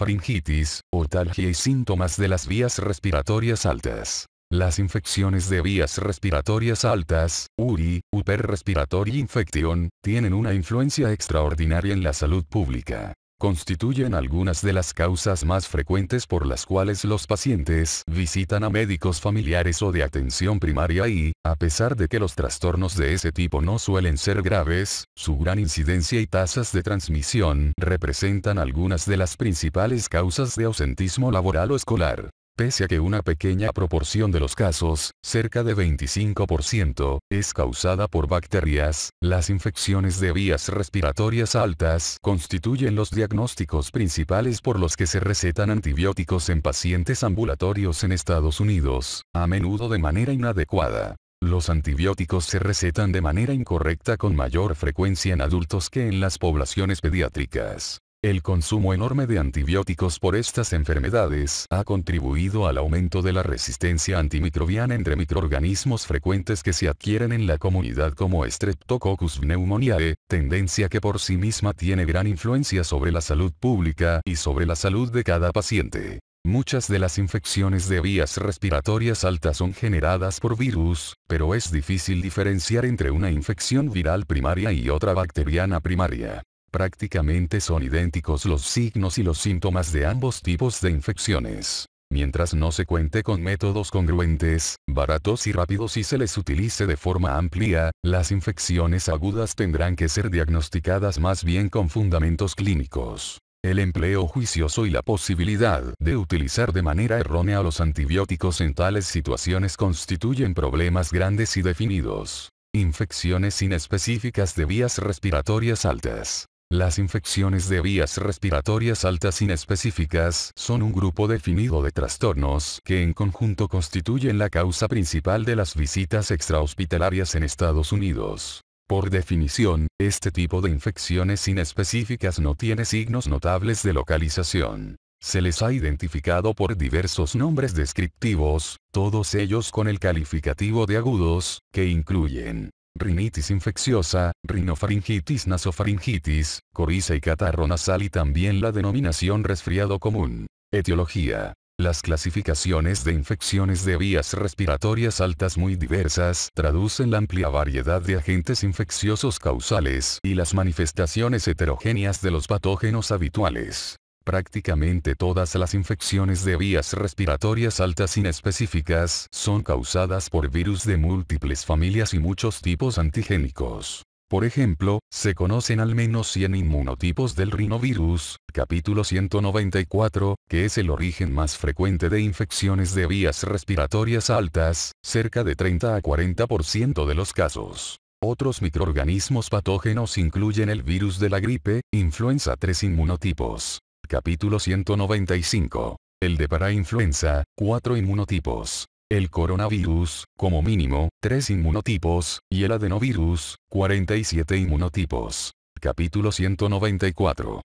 faringitis, otalgia y síntomas de las vías respiratorias altas. Las infecciones de vías respiratorias altas, URI, Upper Respiratory Infection, tienen una influencia extraordinaria en la salud pública constituyen algunas de las causas más frecuentes por las cuales los pacientes visitan a médicos familiares o de atención primaria y, a pesar de que los trastornos de ese tipo no suelen ser graves, su gran incidencia y tasas de transmisión representan algunas de las principales causas de ausentismo laboral o escolar pese a que una pequeña proporción de los casos, cerca de 25%, es causada por bacterias, las infecciones de vías respiratorias altas constituyen los diagnósticos principales por los que se recetan antibióticos en pacientes ambulatorios en Estados Unidos, a menudo de manera inadecuada. Los antibióticos se recetan de manera incorrecta con mayor frecuencia en adultos que en las poblaciones pediátricas. El consumo enorme de antibióticos por estas enfermedades ha contribuido al aumento de la resistencia antimicrobiana entre microorganismos frecuentes que se adquieren en la comunidad como Streptococcus pneumoniae, tendencia que por sí misma tiene gran influencia sobre la salud pública y sobre la salud de cada paciente. Muchas de las infecciones de vías respiratorias altas son generadas por virus, pero es difícil diferenciar entre una infección viral primaria y otra bacteriana primaria. Prácticamente son idénticos los signos y los síntomas de ambos tipos de infecciones. Mientras no se cuente con métodos congruentes, baratos y rápidos y se les utilice de forma amplia, las infecciones agudas tendrán que ser diagnosticadas más bien con fundamentos clínicos. El empleo juicioso y la posibilidad de utilizar de manera errónea los antibióticos en tales situaciones constituyen problemas grandes y definidos. Infecciones inespecíficas de vías respiratorias altas. Las infecciones de vías respiratorias altas inespecíficas son un grupo definido de trastornos que en conjunto constituyen la causa principal de las visitas extrahospitalarias en Estados Unidos. Por definición, este tipo de infecciones inespecíficas no tiene signos notables de localización. Se les ha identificado por diversos nombres descriptivos, todos ellos con el calificativo de agudos, que incluyen rinitis infecciosa, rinofaringitis nasofaringitis, coriza y catarro nasal y también la denominación resfriado común. Etiología. Las clasificaciones de infecciones de vías respiratorias altas muy diversas traducen la amplia variedad de agentes infecciosos causales y las manifestaciones heterogéneas de los patógenos habituales. Prácticamente todas las infecciones de vías respiratorias altas inespecíficas son causadas por virus de múltiples familias y muchos tipos antigénicos. Por ejemplo, se conocen al menos 100 inmunotipos del rinovirus, capítulo 194, que es el origen más frecuente de infecciones de vías respiratorias altas, cerca de 30 a 40% de los casos. Otros microorganismos patógenos incluyen el virus de la gripe, influenza 3 inmunotipos, Capítulo 195. El de parainfluenza, 4 inmunotipos. El coronavirus, como mínimo, 3 inmunotipos, y el adenovirus, 47 inmunotipos. Capítulo 194.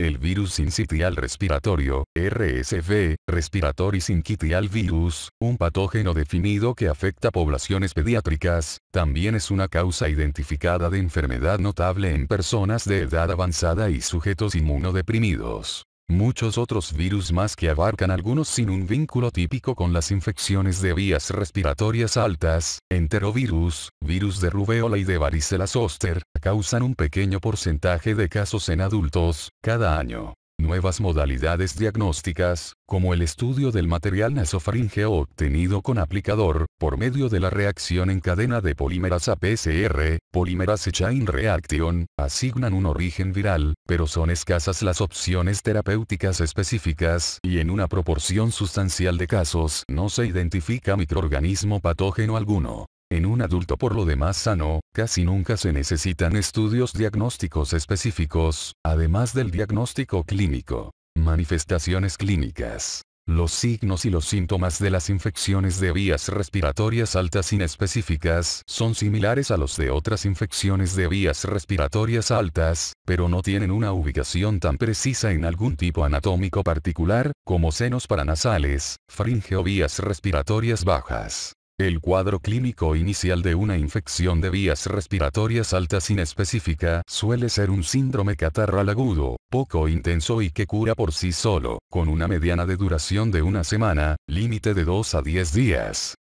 El virus sincitial respiratorio, RSV, respiratory sinquitial virus, un patógeno definido que afecta poblaciones pediátricas, también es una causa identificada de enfermedad notable en personas de edad avanzada y sujetos inmunodeprimidos. Muchos otros virus más que abarcan algunos sin un vínculo típico con las infecciones de vías respiratorias altas, enterovirus, virus de rubeola y de varicela zoster, causan un pequeño porcentaje de casos en adultos, cada año. Nuevas modalidades diagnósticas, como el estudio del material nasofaringeo obtenido con aplicador, por medio de la reacción en cadena de polimerasa PCR, polímeras chain reaction, asignan un origen viral, pero son escasas las opciones terapéuticas específicas y en una proporción sustancial de casos no se identifica microorganismo patógeno alguno. En un adulto por lo demás sano, casi nunca se necesitan estudios diagnósticos específicos, además del diagnóstico clínico. Manifestaciones clínicas. Los signos y los síntomas de las infecciones de vías respiratorias altas inespecíficas son similares a los de otras infecciones de vías respiratorias altas, pero no tienen una ubicación tan precisa en algún tipo anatómico particular, como senos paranasales, faringe o vías respiratorias bajas. El cuadro clínico inicial de una infección de vías respiratorias altas inespecífica suele ser un síndrome catarral agudo, poco intenso y que cura por sí solo, con una mediana de duración de una semana, límite de 2 a 10 días.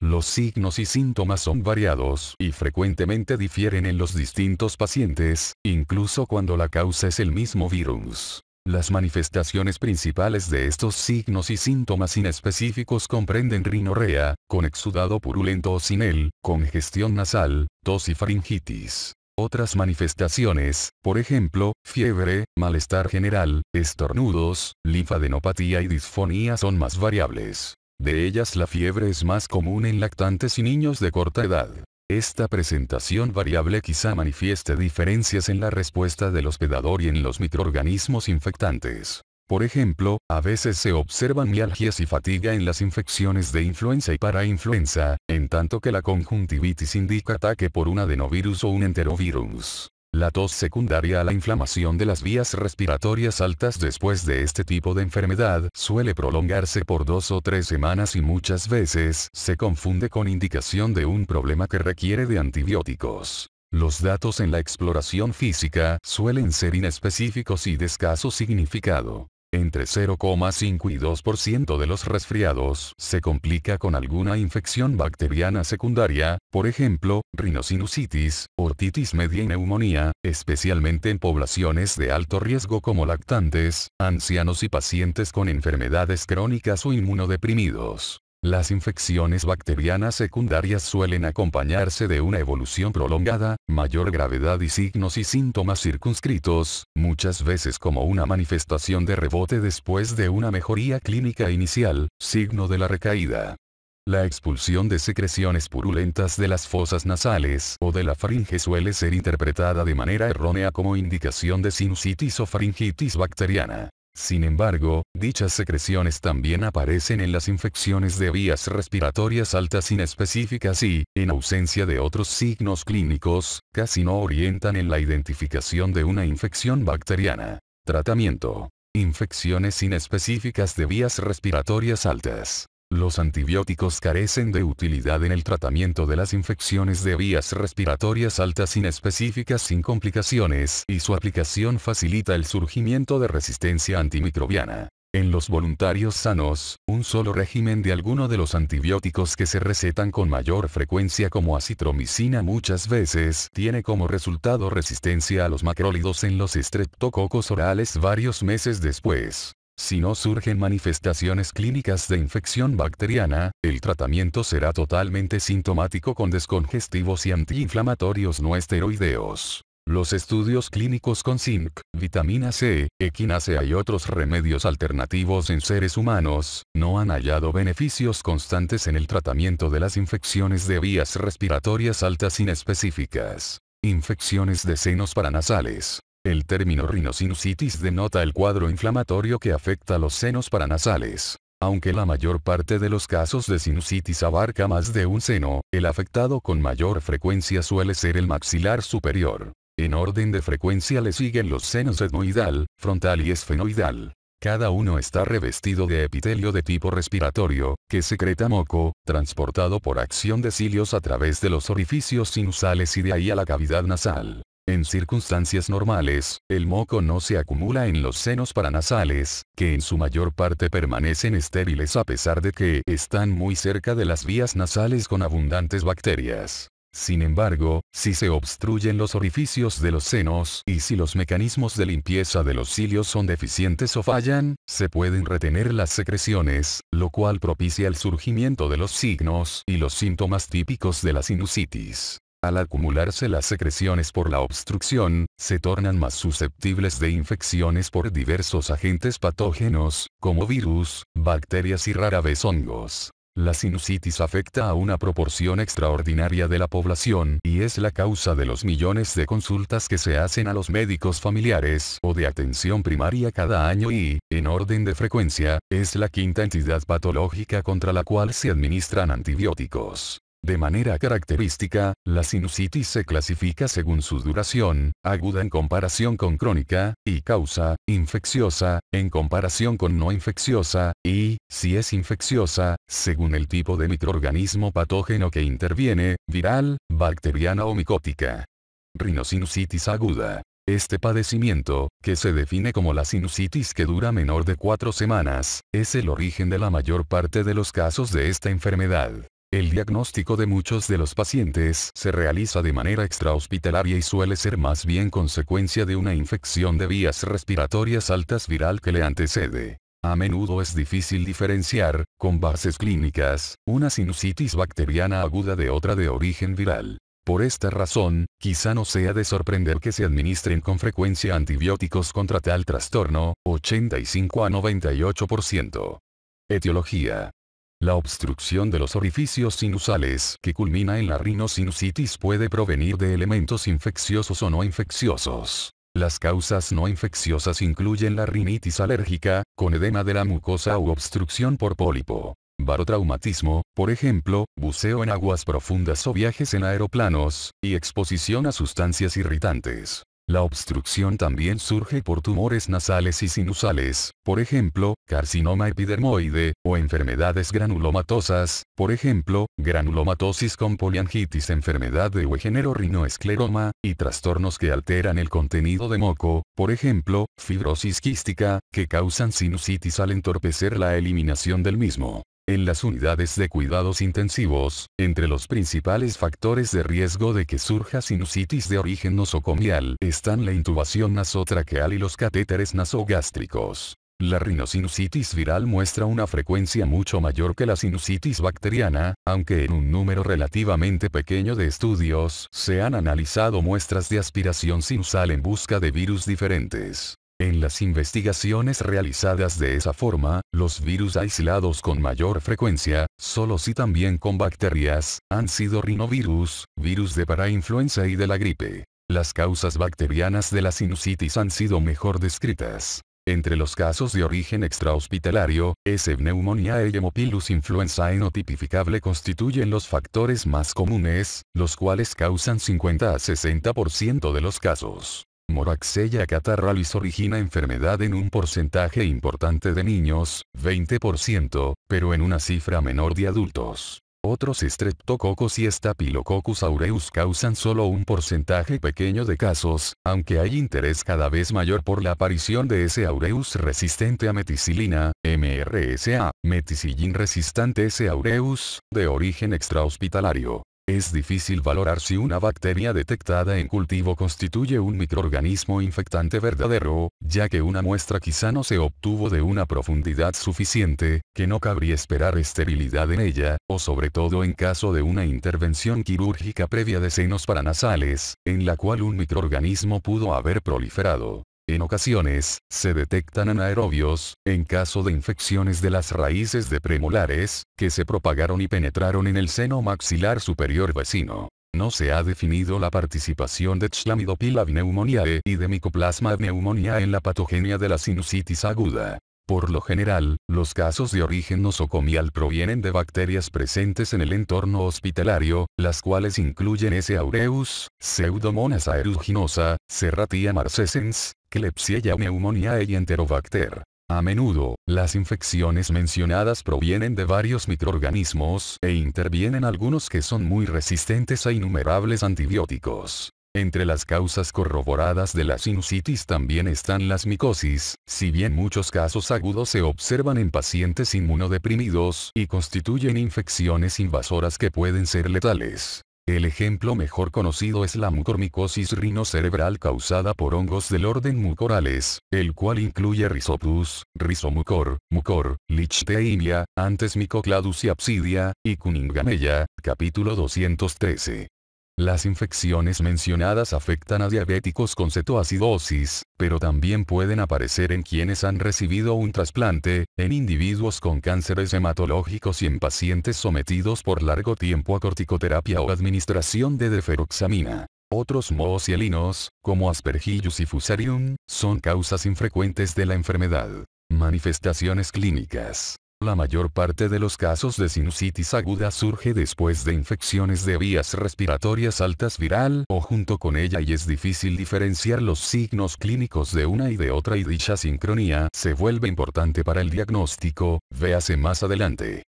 Los signos y síntomas son variados y frecuentemente difieren en los distintos pacientes, incluso cuando la causa es el mismo virus. Las manifestaciones principales de estos signos y síntomas inespecíficos comprenden rinorrea, con exudado purulento o sin él, congestión nasal, tos y faringitis. Otras manifestaciones, por ejemplo, fiebre, malestar general, estornudos, linfadenopatía y disfonía son más variables. De ellas la fiebre es más común en lactantes y niños de corta edad. Esta presentación variable quizá manifieste diferencias en la respuesta del hospedador y en los microorganismos infectantes. Por ejemplo, a veces se observan mialgias y fatiga en las infecciones de influenza y parainfluenza, en tanto que la conjuntivitis indica ataque por un adenovirus o un enterovirus. La tos secundaria a la inflamación de las vías respiratorias altas después de este tipo de enfermedad suele prolongarse por dos o tres semanas y muchas veces se confunde con indicación de un problema que requiere de antibióticos. Los datos en la exploración física suelen ser inespecíficos y de escaso significado. Entre 0,5 y 2% de los resfriados se complica con alguna infección bacteriana secundaria, por ejemplo, rinosinusitis, ortitis media y neumonía, especialmente en poblaciones de alto riesgo como lactantes, ancianos y pacientes con enfermedades crónicas o inmunodeprimidos. Las infecciones bacterianas secundarias suelen acompañarse de una evolución prolongada, mayor gravedad y signos y síntomas circunscritos, muchas veces como una manifestación de rebote después de una mejoría clínica inicial, signo de la recaída. La expulsión de secreciones purulentas de las fosas nasales o de la faringe suele ser interpretada de manera errónea como indicación de sinusitis o faringitis bacteriana. Sin embargo, dichas secreciones también aparecen en las infecciones de vías respiratorias altas inespecíficas y, en ausencia de otros signos clínicos, casi no orientan en la identificación de una infección bacteriana. Tratamiento. Infecciones inespecíficas de vías respiratorias altas. Los antibióticos carecen de utilidad en el tratamiento de las infecciones de vías respiratorias altas inespecíficas sin complicaciones y su aplicación facilita el surgimiento de resistencia antimicrobiana. En los voluntarios sanos, un solo régimen de alguno de los antibióticos que se recetan con mayor frecuencia como acitromicina muchas veces tiene como resultado resistencia a los macrólidos en los estreptococos orales varios meses después. Si no surgen manifestaciones clínicas de infección bacteriana, el tratamiento será totalmente sintomático con descongestivos y antiinflamatorios no esteroideos. Los estudios clínicos con zinc, vitamina C, equinacea y otros remedios alternativos en seres humanos, no han hallado beneficios constantes en el tratamiento de las infecciones de vías respiratorias altas inespecíficas. Infecciones de senos paranasales, el término rinosinusitis denota el cuadro inflamatorio que afecta los senos paranasales. Aunque la mayor parte de los casos de sinusitis abarca más de un seno, el afectado con mayor frecuencia suele ser el maxilar superior. En orden de frecuencia le siguen los senos etmoidal, frontal y esfenoidal. Cada uno está revestido de epitelio de tipo respiratorio, que secreta moco, transportado por acción de cilios a través de los orificios sinusales y de ahí a la cavidad nasal. En circunstancias normales, el moco no se acumula en los senos paranasales, que en su mayor parte permanecen estériles a pesar de que están muy cerca de las vías nasales con abundantes bacterias. Sin embargo, si se obstruyen los orificios de los senos y si los mecanismos de limpieza de los cilios son deficientes o fallan, se pueden retener las secreciones, lo cual propicia el surgimiento de los signos y los síntomas típicos de la sinusitis. Al acumularse las secreciones por la obstrucción, se tornan más susceptibles de infecciones por diversos agentes patógenos, como virus, bacterias y rara vez hongos. La sinusitis afecta a una proporción extraordinaria de la población y es la causa de los millones de consultas que se hacen a los médicos familiares o de atención primaria cada año y, en orden de frecuencia, es la quinta entidad patológica contra la cual se administran antibióticos. De manera característica, la sinusitis se clasifica según su duración, aguda en comparación con crónica, y causa, infecciosa, en comparación con no infecciosa, y, si es infecciosa, según el tipo de microorganismo patógeno que interviene, viral, bacteriana o micótica. Rinosinusitis aguda. Este padecimiento, que se define como la sinusitis que dura menor de cuatro semanas, es el origen de la mayor parte de los casos de esta enfermedad. El diagnóstico de muchos de los pacientes se realiza de manera extrahospitalaria y suele ser más bien consecuencia de una infección de vías respiratorias altas viral que le antecede. A menudo es difícil diferenciar, con bases clínicas, una sinusitis bacteriana aguda de otra de origen viral. Por esta razón, quizá no sea de sorprender que se administren con frecuencia antibióticos contra tal trastorno, 85 a 98%. Etiología. La obstrucción de los orificios sinusales que culmina en la rinosinusitis puede provenir de elementos infecciosos o no infecciosos. Las causas no infecciosas incluyen la rinitis alérgica, con edema de la mucosa u obstrucción por pólipo. Barotraumatismo, por ejemplo, buceo en aguas profundas o viajes en aeroplanos, y exposición a sustancias irritantes. La obstrucción también surge por tumores nasales y sinusales, por ejemplo, carcinoma epidermoide, o enfermedades granulomatosas, por ejemplo, granulomatosis con poliangitis enfermedad de género rinoescleroma, y trastornos que alteran el contenido de moco, por ejemplo, fibrosis quística, que causan sinusitis al entorpecer la eliminación del mismo. En las unidades de cuidados intensivos, entre los principales factores de riesgo de que surja sinusitis de origen nosocomial están la intubación nasotraqueal y los catéteres nasogástricos. La rinosinusitis viral muestra una frecuencia mucho mayor que la sinusitis bacteriana, aunque en un número relativamente pequeño de estudios se han analizado muestras de aspiración sinusal en busca de virus diferentes. En las investigaciones realizadas de esa forma, los virus aislados con mayor frecuencia, solo si también con bacterias, han sido rinovirus, virus de parainfluenza y de la gripe. Las causas bacterianas de la sinusitis han sido mejor descritas. Entre los casos de origen extrahospitalario, S. pneumoniae y Hemopilus influenza e no tipificable constituyen los factores más comunes, los cuales causan 50 a 60% de los casos. Moraxella catarralis origina enfermedad en un porcentaje importante de niños, 20%, pero en una cifra menor de adultos. Otros Streptococcus y Staphylococcus aureus causan solo un porcentaje pequeño de casos, aunque hay interés cada vez mayor por la aparición de ese aureus resistente a meticilina, MRSA, meticillin resistante S. aureus, de origen extrahospitalario. Es difícil valorar si una bacteria detectada en cultivo constituye un microorganismo infectante verdadero, ya que una muestra quizá no se obtuvo de una profundidad suficiente, que no cabría esperar esterilidad en ella, o sobre todo en caso de una intervención quirúrgica previa de senos paranasales, en la cual un microorganismo pudo haber proliferado. En ocasiones, se detectan anaerobios, en caso de infecciones de las raíces de premolares, que se propagaron y penetraron en el seno maxilar superior vecino. No se ha definido la participación de Chlamydia pneumoniae y de Mycoplasma pneumoniae en la patogenia de la sinusitis aguda. Por lo general, los casos de origen nosocomial provienen de bacterias presentes en el entorno hospitalario, las cuales incluyen S. aureus, Pseudomonas aeruginosa, Serratia marcescens, Klebsiella pneumoniae y Enterobacter. A menudo, las infecciones mencionadas provienen de varios microorganismos e intervienen algunos que son muy resistentes a innumerables antibióticos. Entre las causas corroboradas de la sinusitis también están las micosis, si bien muchos casos agudos se observan en pacientes inmunodeprimidos y constituyen infecciones invasoras que pueden ser letales. El ejemplo mejor conocido es la mucormicosis rinocerebral causada por hongos del orden mucorales, el cual incluye Rhizopus, rizomucor, Mucor, Lichtheimia, antes micocladus y Absidia, y Cuningamella, capítulo 213. Las infecciones mencionadas afectan a diabéticos con cetoacidosis, pero también pueden aparecer en quienes han recibido un trasplante, en individuos con cánceres hematológicos y en pacientes sometidos por largo tiempo a corticoterapia o administración de deferoxamina. Otros mohos como aspergillus y fusarium, son causas infrecuentes de la enfermedad. Manifestaciones clínicas. La mayor parte de los casos de sinusitis aguda surge después de infecciones de vías respiratorias altas viral o junto con ella y es difícil diferenciar los signos clínicos de una y de otra y dicha sincronía se vuelve importante para el diagnóstico, véase más adelante.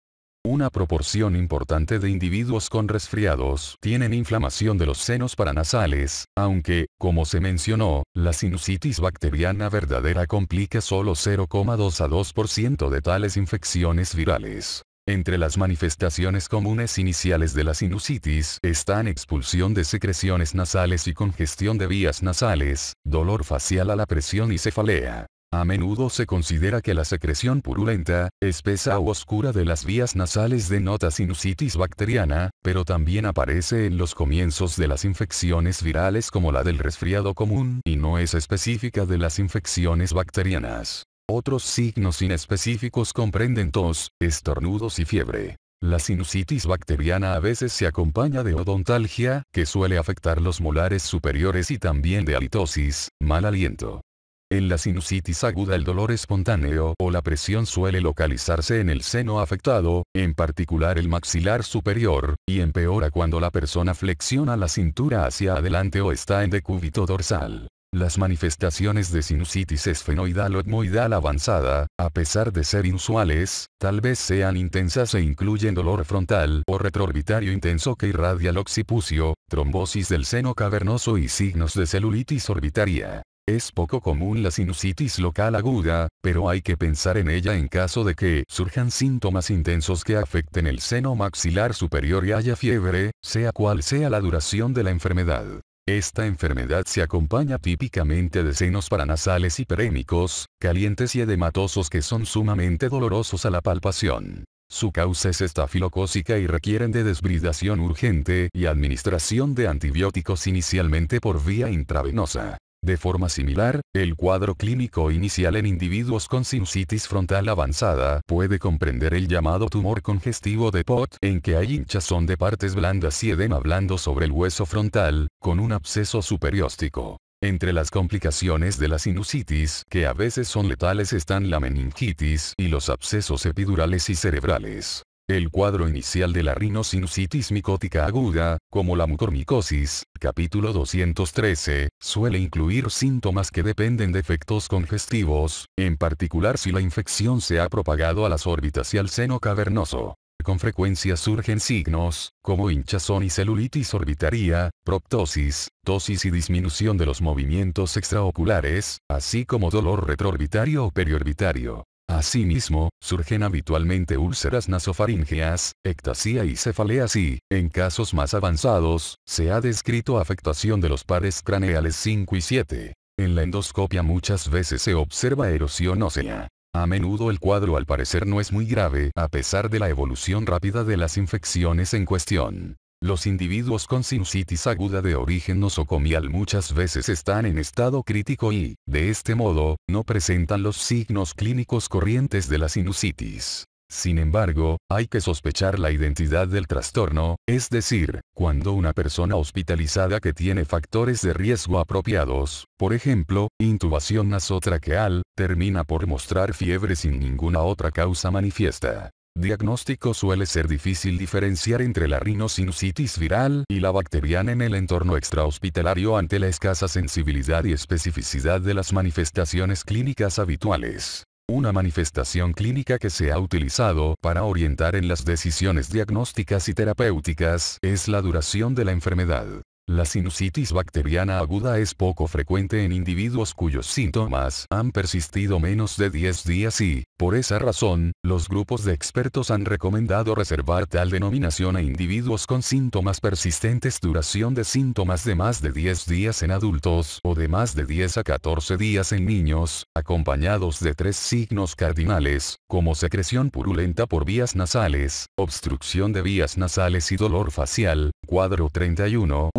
Una proporción importante de individuos con resfriados tienen inflamación de los senos paranasales, aunque, como se mencionó, la sinusitis bacteriana verdadera complica solo 0,2 a 2% de tales infecciones virales. Entre las manifestaciones comunes iniciales de la sinusitis están expulsión de secreciones nasales y congestión de vías nasales, dolor facial a la presión y cefalea. A menudo se considera que la secreción purulenta, espesa u oscura de las vías nasales denota sinusitis bacteriana, pero también aparece en los comienzos de las infecciones virales como la del resfriado común y no es específica de las infecciones bacterianas. Otros signos inespecíficos comprenden tos, estornudos y fiebre. La sinusitis bacteriana a veces se acompaña de odontalgia, que suele afectar los molares superiores y también de halitosis, mal aliento. En la sinusitis aguda el dolor espontáneo o la presión suele localizarse en el seno afectado, en particular el maxilar superior, y empeora cuando la persona flexiona la cintura hacia adelante o está en decúbito dorsal. Las manifestaciones de sinusitis esfenoidal o etmoidal avanzada, a pesar de ser inusuales, tal vez sean intensas e incluyen dolor frontal o retroorbitario intenso que irradia el occipucio, trombosis del seno cavernoso y signos de celulitis orbitaria. Es poco común la sinusitis local aguda, pero hay que pensar en ella en caso de que surjan síntomas intensos que afecten el seno maxilar superior y haya fiebre, sea cual sea la duración de la enfermedad. Esta enfermedad se acompaña típicamente de senos paranasales hiperémicos, calientes y edematosos que son sumamente dolorosos a la palpación. Su causa es estafilocósica y requieren de desbridación urgente y administración de antibióticos inicialmente por vía intravenosa. De forma similar, el cuadro clínico inicial en individuos con sinusitis frontal avanzada puede comprender el llamado tumor congestivo de POT en que hay hinchazón de partes blandas y edema blando sobre el hueso frontal, con un absceso superióstico. Entre las complicaciones de la sinusitis, que a veces son letales, están la meningitis y los abscesos epidurales y cerebrales. El cuadro inicial de la rinosinusitis micótica aguda, como la mucormicosis, capítulo 213, suele incluir síntomas que dependen de efectos congestivos, en particular si la infección se ha propagado a las órbitas y al seno cavernoso. Con frecuencia surgen signos, como hinchazón y celulitis orbitaria, proptosis, tosis y disminución de los movimientos extraoculares, así como dolor retroorbitario o periorbitario. Asimismo, surgen habitualmente úlceras nasofaringeas, ectasia y cefaleas y, en casos más avanzados, se ha descrito afectación de los pares craneales 5 y 7. En la endoscopia muchas veces se observa erosión ósea. A menudo el cuadro al parecer no es muy grave a pesar de la evolución rápida de las infecciones en cuestión. Los individuos con sinusitis aguda de origen nosocomial muchas veces están en estado crítico y, de este modo, no presentan los signos clínicos corrientes de la sinusitis. Sin embargo, hay que sospechar la identidad del trastorno, es decir, cuando una persona hospitalizada que tiene factores de riesgo apropiados, por ejemplo, intubación nasotraqueal, termina por mostrar fiebre sin ninguna otra causa manifiesta diagnóstico suele ser difícil diferenciar entre la rinosinusitis viral y la bacteriana en el entorno extrahospitalario ante la escasa sensibilidad y especificidad de las manifestaciones clínicas habituales. Una manifestación clínica que se ha utilizado para orientar en las decisiones diagnósticas y terapéuticas es la duración de la enfermedad. La sinusitis bacteriana aguda es poco frecuente en individuos cuyos síntomas han persistido menos de 10 días y, por esa razón, los grupos de expertos han recomendado reservar tal denominación a individuos con síntomas persistentes duración de síntomas de más de 10 días en adultos o de más de 10 a 14 días en niños, acompañados de tres signos cardinales, como secreción purulenta por vías nasales, obstrucción de vías nasales y dolor facial, cuadro 31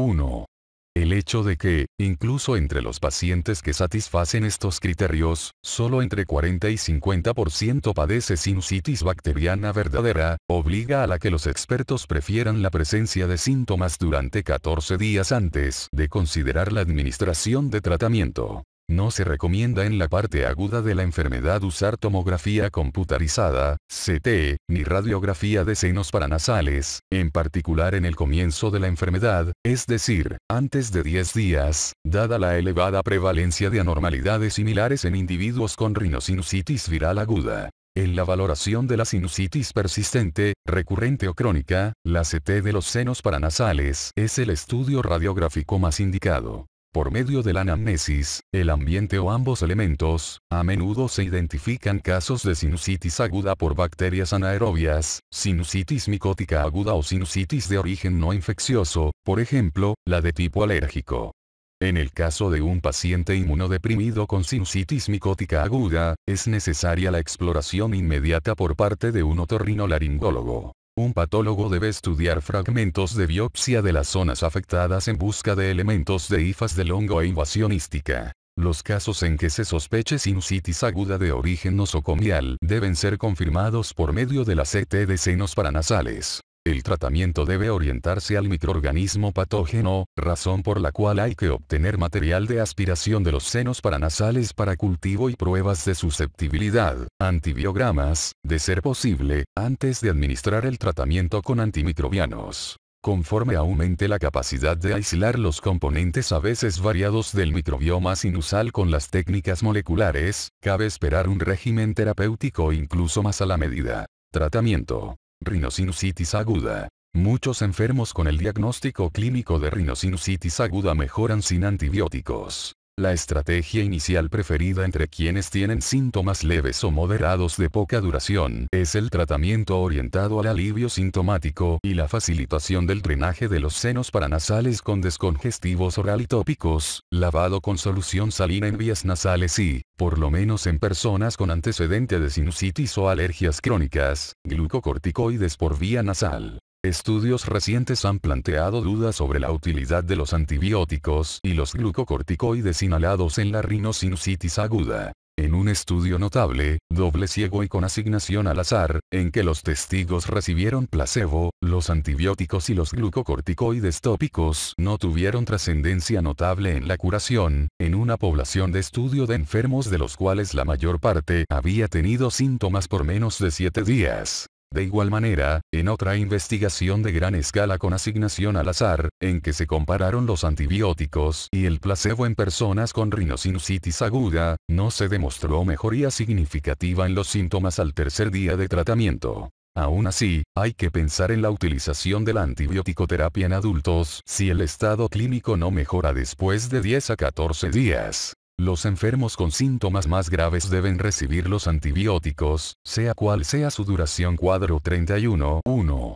el hecho de que, incluso entre los pacientes que satisfacen estos criterios, solo entre 40 y 50% padece sinusitis bacteriana verdadera, obliga a la que los expertos prefieran la presencia de síntomas durante 14 días antes de considerar la administración de tratamiento. No se recomienda en la parte aguda de la enfermedad usar tomografía computarizada, CT, ni radiografía de senos paranasales, en particular en el comienzo de la enfermedad, es decir, antes de 10 días, dada la elevada prevalencia de anormalidades similares en individuos con rinosinusitis viral aguda. En la valoración de la sinusitis persistente, recurrente o crónica, la CT de los senos paranasales es el estudio radiográfico más indicado. Por medio de la anamnesis, el ambiente o ambos elementos, a menudo se identifican casos de sinusitis aguda por bacterias anaerobias, sinusitis micótica aguda o sinusitis de origen no infeccioso, por ejemplo, la de tipo alérgico. En el caso de un paciente inmunodeprimido con sinusitis micótica aguda, es necesaria la exploración inmediata por parte de un otorrinolaringólogo. Un patólogo debe estudiar fragmentos de biopsia de las zonas afectadas en busca de elementos de hifas del hongo e invasionística. Los casos en que se sospeche sinusitis aguda de origen nosocomial deben ser confirmados por medio de la de senos paranasales. El tratamiento debe orientarse al microorganismo patógeno, razón por la cual hay que obtener material de aspiración de los senos paranasales para cultivo y pruebas de susceptibilidad, antibiogramas, de ser posible, antes de administrar el tratamiento con antimicrobianos conforme aumente la capacidad de aislar los componentes a veces variados del microbioma sinusal con las técnicas moleculares, cabe esperar un régimen terapéutico incluso más a la medida. Tratamiento. Rinosinusitis aguda. Muchos enfermos con el diagnóstico clínico de rinosinusitis aguda mejoran sin antibióticos la estrategia inicial preferida entre quienes tienen síntomas leves o moderados de poca duración es el tratamiento orientado al alivio sintomático y la facilitación del drenaje de los senos paranasales con descongestivos oralitópicos, lavado con solución salina en vías nasales y, por lo menos en personas con antecedente de sinusitis o alergias crónicas, glucocorticoides por vía nasal. Estudios recientes han planteado dudas sobre la utilidad de los antibióticos y los glucocorticoides inhalados en la rinosinusitis aguda. En un estudio notable, doble ciego y con asignación al azar, en que los testigos recibieron placebo, los antibióticos y los glucocorticoides tópicos no tuvieron trascendencia notable en la curación, en una población de estudio de enfermos de los cuales la mayor parte había tenido síntomas por menos de 7 días. De igual manera, en otra investigación de gran escala con asignación al azar, en que se compararon los antibióticos y el placebo en personas con rinosinusitis aguda, no se demostró mejoría significativa en los síntomas al tercer día de tratamiento. Aún así, hay que pensar en la utilización de la antibiótico-terapia en adultos si el estado clínico no mejora después de 10 a 14 días. Los enfermos con síntomas más graves deben recibir los antibióticos, sea cual sea su duración cuadro 31 1.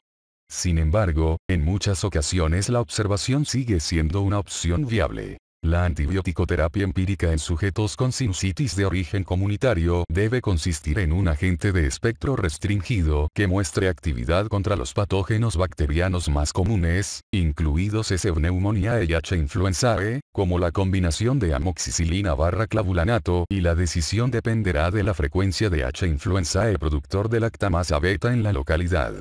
Sin embargo, en muchas ocasiones la observación sigue siendo una opción viable. La antibiótico-terapia empírica en sujetos con sinusitis de origen comunitario debe consistir en un agente de espectro restringido que muestre actividad contra los patógenos bacterianos más comunes, incluidos S. pneumoniae y H. influenzae, como la combinación de amoxicilina barra clavulanato y la decisión dependerá de la frecuencia de H. influenzae productor de lactamasa beta en la localidad.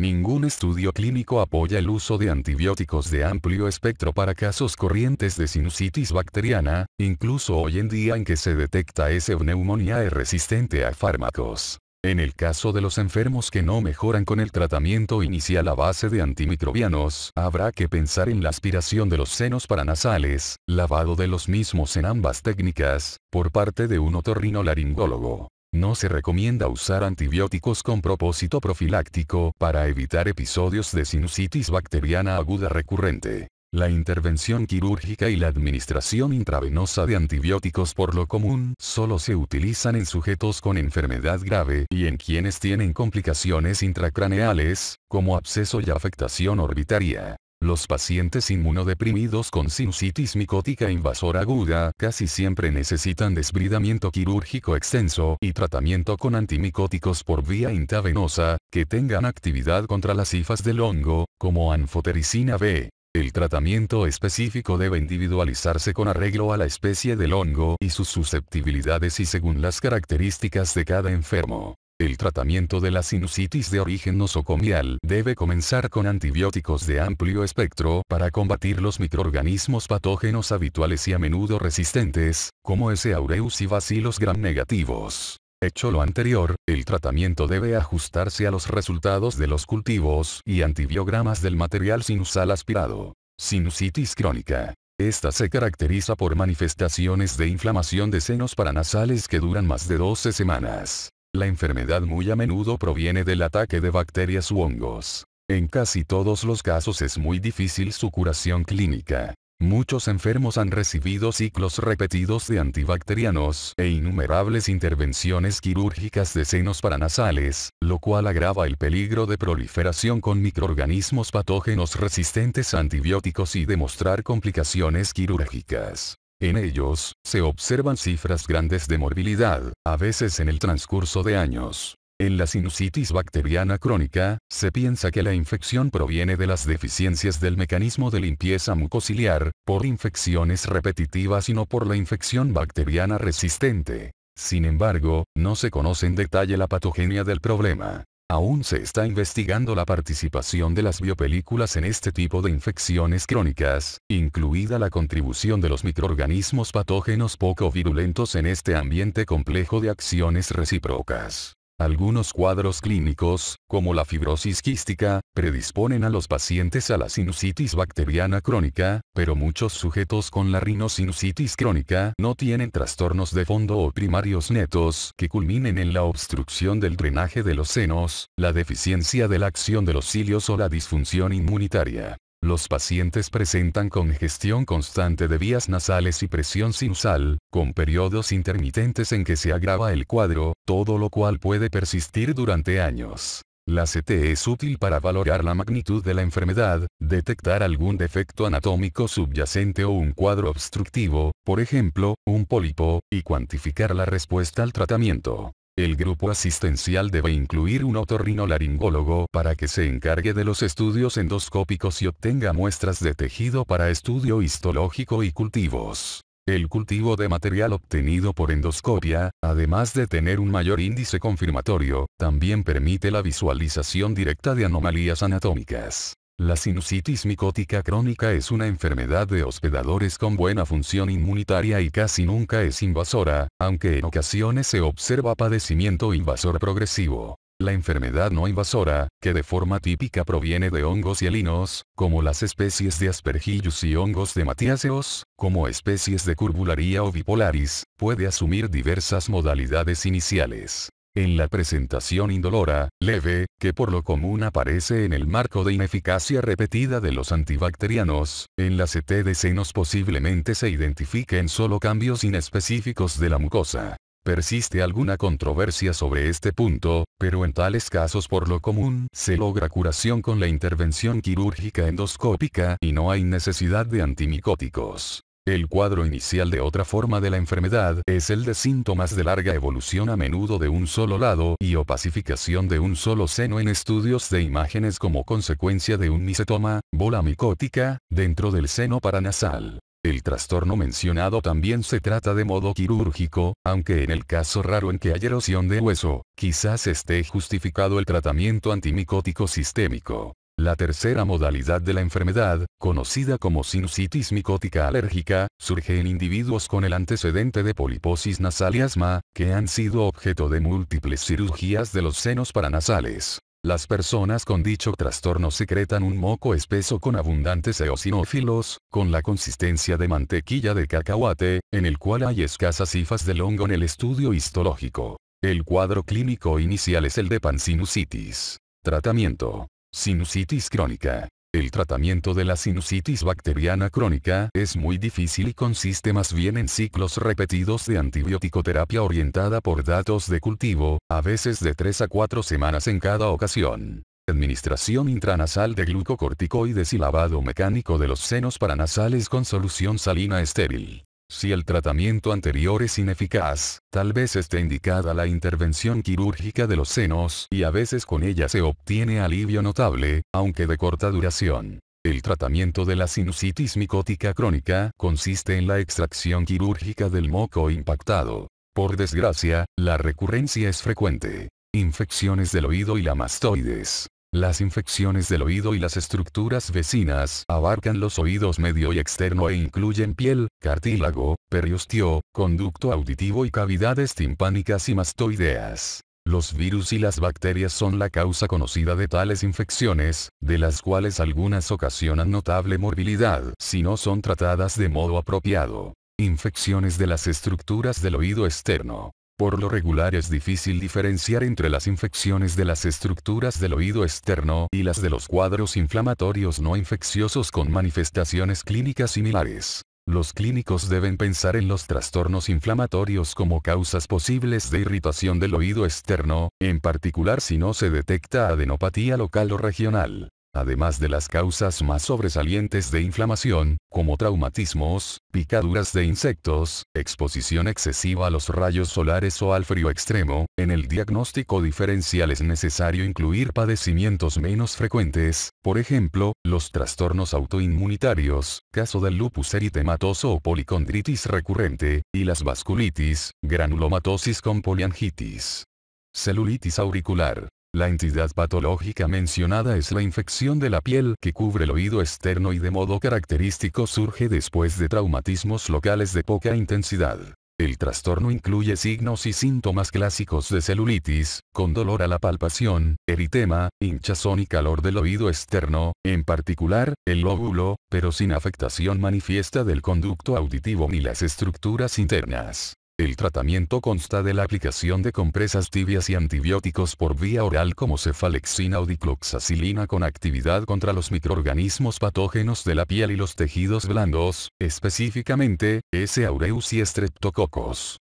Ningún estudio clínico apoya el uso de antibióticos de amplio espectro para casos corrientes de sinusitis bacteriana, incluso hoy en día en que se detecta ese neumonía resistente a fármacos. En el caso de los enfermos que no mejoran con el tratamiento inicial a base de antimicrobianos, habrá que pensar en la aspiración de los senos paranasales, lavado de los mismos en ambas técnicas, por parte de un laringólogo. No se recomienda usar antibióticos con propósito profiláctico para evitar episodios de sinusitis bacteriana aguda recurrente. La intervención quirúrgica y la administración intravenosa de antibióticos por lo común solo se utilizan en sujetos con enfermedad grave y en quienes tienen complicaciones intracraneales, como absceso y afectación orbitaria. Los pacientes inmunodeprimidos con sinusitis micótica invasora aguda casi siempre necesitan desbridamiento quirúrgico extenso y tratamiento con antimicóticos por vía intravenosa, que tengan actividad contra las cifas del hongo, como anfotericina B. El tratamiento específico debe individualizarse con arreglo a la especie del hongo y sus susceptibilidades y según las características de cada enfermo. El tratamiento de la sinusitis de origen nosocomial debe comenzar con antibióticos de amplio espectro para combatir los microorganismos patógenos habituales y a menudo resistentes, como S. aureus y bacilos gram negativos. Hecho lo anterior, el tratamiento debe ajustarse a los resultados de los cultivos y antibiogramas del material sinusal aspirado. Sinusitis crónica. Esta se caracteriza por manifestaciones de inflamación de senos paranasales que duran más de 12 semanas. La enfermedad muy a menudo proviene del ataque de bacterias u hongos. En casi todos los casos es muy difícil su curación clínica. Muchos enfermos han recibido ciclos repetidos de antibacterianos e innumerables intervenciones quirúrgicas de senos paranasales, lo cual agrava el peligro de proliferación con microorganismos patógenos resistentes a antibióticos y demostrar complicaciones quirúrgicas. En ellos, se observan cifras grandes de morbilidad, a veces en el transcurso de años. En la sinusitis bacteriana crónica, se piensa que la infección proviene de las deficiencias del mecanismo de limpieza mucociliar, por infecciones repetitivas y no por la infección bacteriana resistente. Sin embargo, no se conoce en detalle la patogenia del problema. Aún se está investigando la participación de las biopelículas en este tipo de infecciones crónicas, incluida la contribución de los microorganismos patógenos poco virulentos en este ambiente complejo de acciones recíprocas. Algunos cuadros clínicos, como la fibrosis quística, predisponen a los pacientes a la sinusitis bacteriana crónica, pero muchos sujetos con la rinosinusitis crónica no tienen trastornos de fondo o primarios netos que culminen en la obstrucción del drenaje de los senos, la deficiencia de la acción de los cilios o la disfunción inmunitaria. Los pacientes presentan congestión constante de vías nasales y presión sinusal, con periodos intermitentes en que se agrava el cuadro, todo lo cual puede persistir durante años. La CT es útil para valorar la magnitud de la enfermedad, detectar algún defecto anatómico subyacente o un cuadro obstructivo, por ejemplo, un pólipo, y cuantificar la respuesta al tratamiento. El grupo asistencial debe incluir un otorrinolaringólogo para que se encargue de los estudios endoscópicos y obtenga muestras de tejido para estudio histológico y cultivos. El cultivo de material obtenido por endoscopia, además de tener un mayor índice confirmatorio, también permite la visualización directa de anomalías anatómicas. La sinusitis micótica crónica es una enfermedad de hospedadores con buena función inmunitaria y casi nunca es invasora, aunque en ocasiones se observa padecimiento invasor progresivo. La enfermedad no invasora, que de forma típica proviene de hongos y alinos, como las especies de aspergillus y hongos de matiáceos, como especies de curvularia bipolaris, puede asumir diversas modalidades iniciales. En la presentación indolora, leve, que por lo común aparece en el marco de ineficacia repetida de los antibacterianos, en la CT e de senos posiblemente se identifiquen solo cambios inespecíficos de la mucosa. Persiste alguna controversia sobre este punto, pero en tales casos por lo común se logra curación con la intervención quirúrgica endoscópica y no hay necesidad de antimicóticos. El cuadro inicial de otra forma de la enfermedad es el de síntomas de larga evolución a menudo de un solo lado y opacificación de un solo seno en estudios de imágenes como consecuencia de un micetoma, bola micótica, dentro del seno paranasal. El trastorno mencionado también se trata de modo quirúrgico, aunque en el caso raro en que haya erosión de hueso, quizás esté justificado el tratamiento antimicótico sistémico. La tercera modalidad de la enfermedad, conocida como sinusitis micótica alérgica, surge en individuos con el antecedente de poliposis nasal y asma, que han sido objeto de múltiples cirugías de los senos paranasales. Las personas con dicho trastorno secretan un moco espeso con abundantes eosinófilos, con la consistencia de mantequilla de cacahuate, en el cual hay escasas cifas de hongo en el estudio histológico. El cuadro clínico inicial es el de pansinusitis. Tratamiento. Sinusitis crónica. El tratamiento de la sinusitis bacteriana crónica es muy difícil y consiste más bien en ciclos repetidos de antibiótico-terapia orientada por datos de cultivo, a veces de 3 a 4 semanas en cada ocasión. Administración intranasal de glucocorticoides y lavado mecánico de los senos paranasales con solución salina estéril. Si el tratamiento anterior es ineficaz, tal vez esté indicada la intervención quirúrgica de los senos y a veces con ella se obtiene alivio notable, aunque de corta duración. El tratamiento de la sinusitis micótica crónica consiste en la extracción quirúrgica del moco impactado. Por desgracia, la recurrencia es frecuente. Infecciones del oído y la mastoides, las infecciones del oído y las estructuras vecinas abarcan los oídos medio y externo e incluyen piel, cartílago, periostio, conducto auditivo y cavidades timpánicas y mastoideas. Los virus y las bacterias son la causa conocida de tales infecciones, de las cuales algunas ocasionan notable morbilidad si no son tratadas de modo apropiado. Infecciones de las estructuras del oído externo. Por lo regular es difícil diferenciar entre las infecciones de las estructuras del oído externo y las de los cuadros inflamatorios no infecciosos con manifestaciones clínicas similares. Los clínicos deben pensar en los trastornos inflamatorios como causas posibles de irritación del oído externo, en particular si no se detecta adenopatía local o regional además de las causas más sobresalientes de inflamación, como traumatismos, picaduras de insectos, exposición excesiva a los rayos solares o al frío extremo, en el diagnóstico diferencial es necesario incluir padecimientos menos frecuentes, por ejemplo, los trastornos autoinmunitarios, caso del lupus eritematoso o policondritis recurrente, y las vasculitis, granulomatosis con poliangitis celulitis auricular, la entidad patológica mencionada es la infección de la piel que cubre el oído externo y de modo característico surge después de traumatismos locales de poca intensidad. El trastorno incluye signos y síntomas clásicos de celulitis, con dolor a la palpación, eritema, hinchazón y calor del oído externo, en particular, el lóbulo, pero sin afectación manifiesta del conducto auditivo ni las estructuras internas. El tratamiento consta de la aplicación de compresas tibias y antibióticos por vía oral como cefalexina o dicloxacilina con actividad contra los microorganismos patógenos de la piel y los tejidos blandos, específicamente, S. aureus y estreptococos.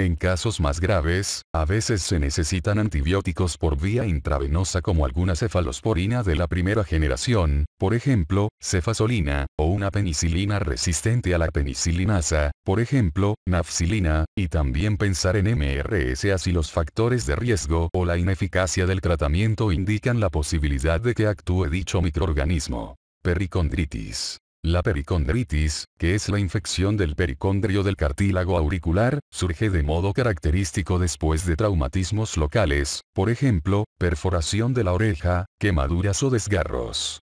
En casos más graves, a veces se necesitan antibióticos por vía intravenosa como alguna cefalosporina de la primera generación, por ejemplo, cefasolina, o una penicilina resistente a la penicilinasa, por ejemplo, nafcilina, y también pensar en MRSA si los factores de riesgo o la ineficacia del tratamiento indican la posibilidad de que actúe dicho microorganismo. Pericondritis. La pericondritis, que es la infección del pericondrio del cartílago auricular, surge de modo característico después de traumatismos locales, por ejemplo, perforación de la oreja, quemaduras o desgarros.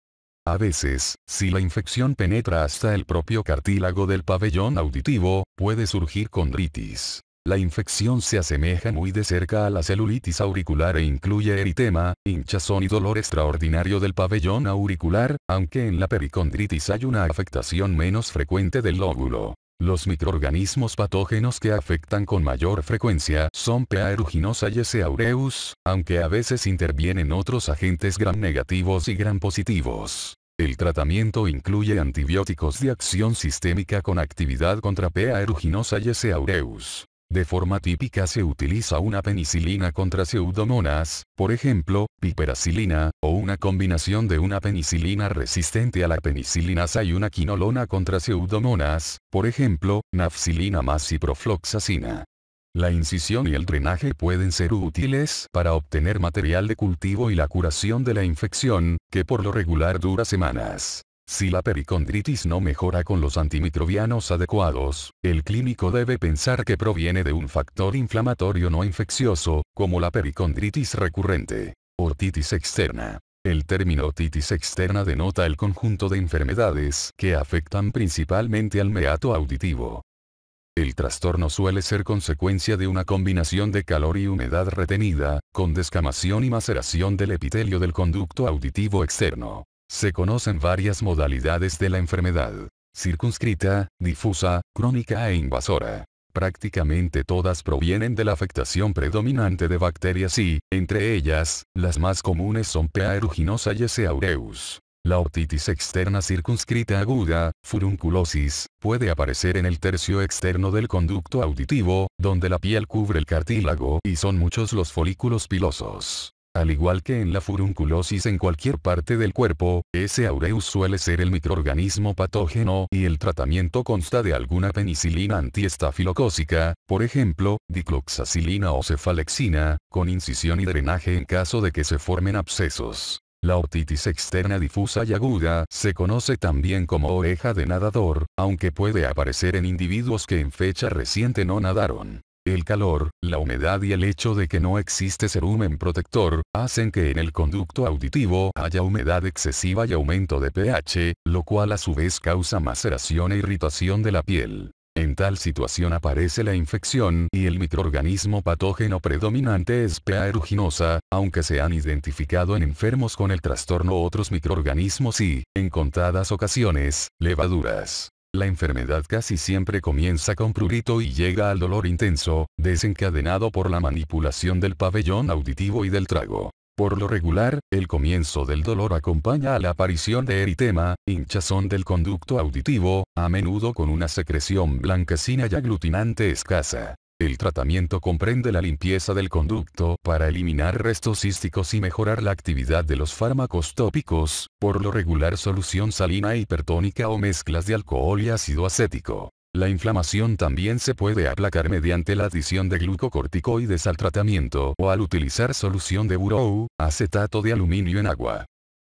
A veces, si la infección penetra hasta el propio cartílago del pabellón auditivo, puede surgir condritis. La infección se asemeja muy de cerca a la celulitis auricular e incluye eritema, hinchazón y dolor extraordinario del pabellón auricular, aunque en la pericondritis hay una afectación menos frecuente del lóbulo. Los microorganismos patógenos que afectan con mayor frecuencia son P. aeruginosa y S. aureus, aunque a veces intervienen otros agentes gram negativos y gram positivos. El tratamiento incluye antibióticos de acción sistémica con actividad contra P. aeruginosa y S. aureus. De forma típica se utiliza una penicilina contra pseudomonas, por ejemplo, piperacilina, o una combinación de una penicilina resistente a la penicilinasa y una quinolona contra pseudomonas, por ejemplo, nafcilina más ciprofloxacina. La incisión y el drenaje pueden ser útiles para obtener material de cultivo y la curación de la infección, que por lo regular dura semanas. Si la pericondritis no mejora con los antimicrobianos adecuados, el clínico debe pensar que proviene de un factor inflamatorio no infeccioso, como la pericondritis recurrente. Otitis externa. El término otitis externa denota el conjunto de enfermedades que afectan principalmente al meato auditivo. El trastorno suele ser consecuencia de una combinación de calor y humedad retenida, con descamación y maceración del epitelio del conducto auditivo externo. Se conocen varias modalidades de la enfermedad. Circunscrita, difusa, crónica e invasora. Prácticamente todas provienen de la afectación predominante de bacterias y, entre ellas, las más comunes son P. aeruginosa y S. aureus. La otitis externa circunscrita aguda, furunculosis, puede aparecer en el tercio externo del conducto auditivo, donde la piel cubre el cartílago y son muchos los folículos pilosos. Al igual que en la furunculosis en cualquier parte del cuerpo, ese aureus suele ser el microorganismo patógeno y el tratamiento consta de alguna penicilina antiestafilocócica, por ejemplo, dicloxacilina o cefalexina, con incisión y drenaje en caso de que se formen abscesos. La otitis externa difusa y aguda se conoce también como oreja de nadador, aunque puede aparecer en individuos que en fecha reciente no nadaron. El calor, la humedad y el hecho de que no existe serumen protector, hacen que en el conducto auditivo haya humedad excesiva y aumento de pH, lo cual a su vez causa maceración e irritación de la piel. En tal situación aparece la infección y el microorganismo patógeno predominante es PA eruginosa, aunque se han identificado en enfermos con el trastorno otros microorganismos y, en contadas ocasiones, levaduras. La enfermedad casi siempre comienza con prurito y llega al dolor intenso, desencadenado por la manipulación del pabellón auditivo y del trago. Por lo regular, el comienzo del dolor acompaña a la aparición de eritema, hinchazón del conducto auditivo, a menudo con una secreción blanquecina y aglutinante escasa. El tratamiento comprende la limpieza del conducto para eliminar restos císticos y mejorar la actividad de los fármacos tópicos, por lo regular solución salina hipertónica o mezclas de alcohol y ácido acético. La inflamación también se puede aplacar mediante la adición de glucocorticoides al tratamiento o al utilizar solución de burou, acetato de aluminio en agua.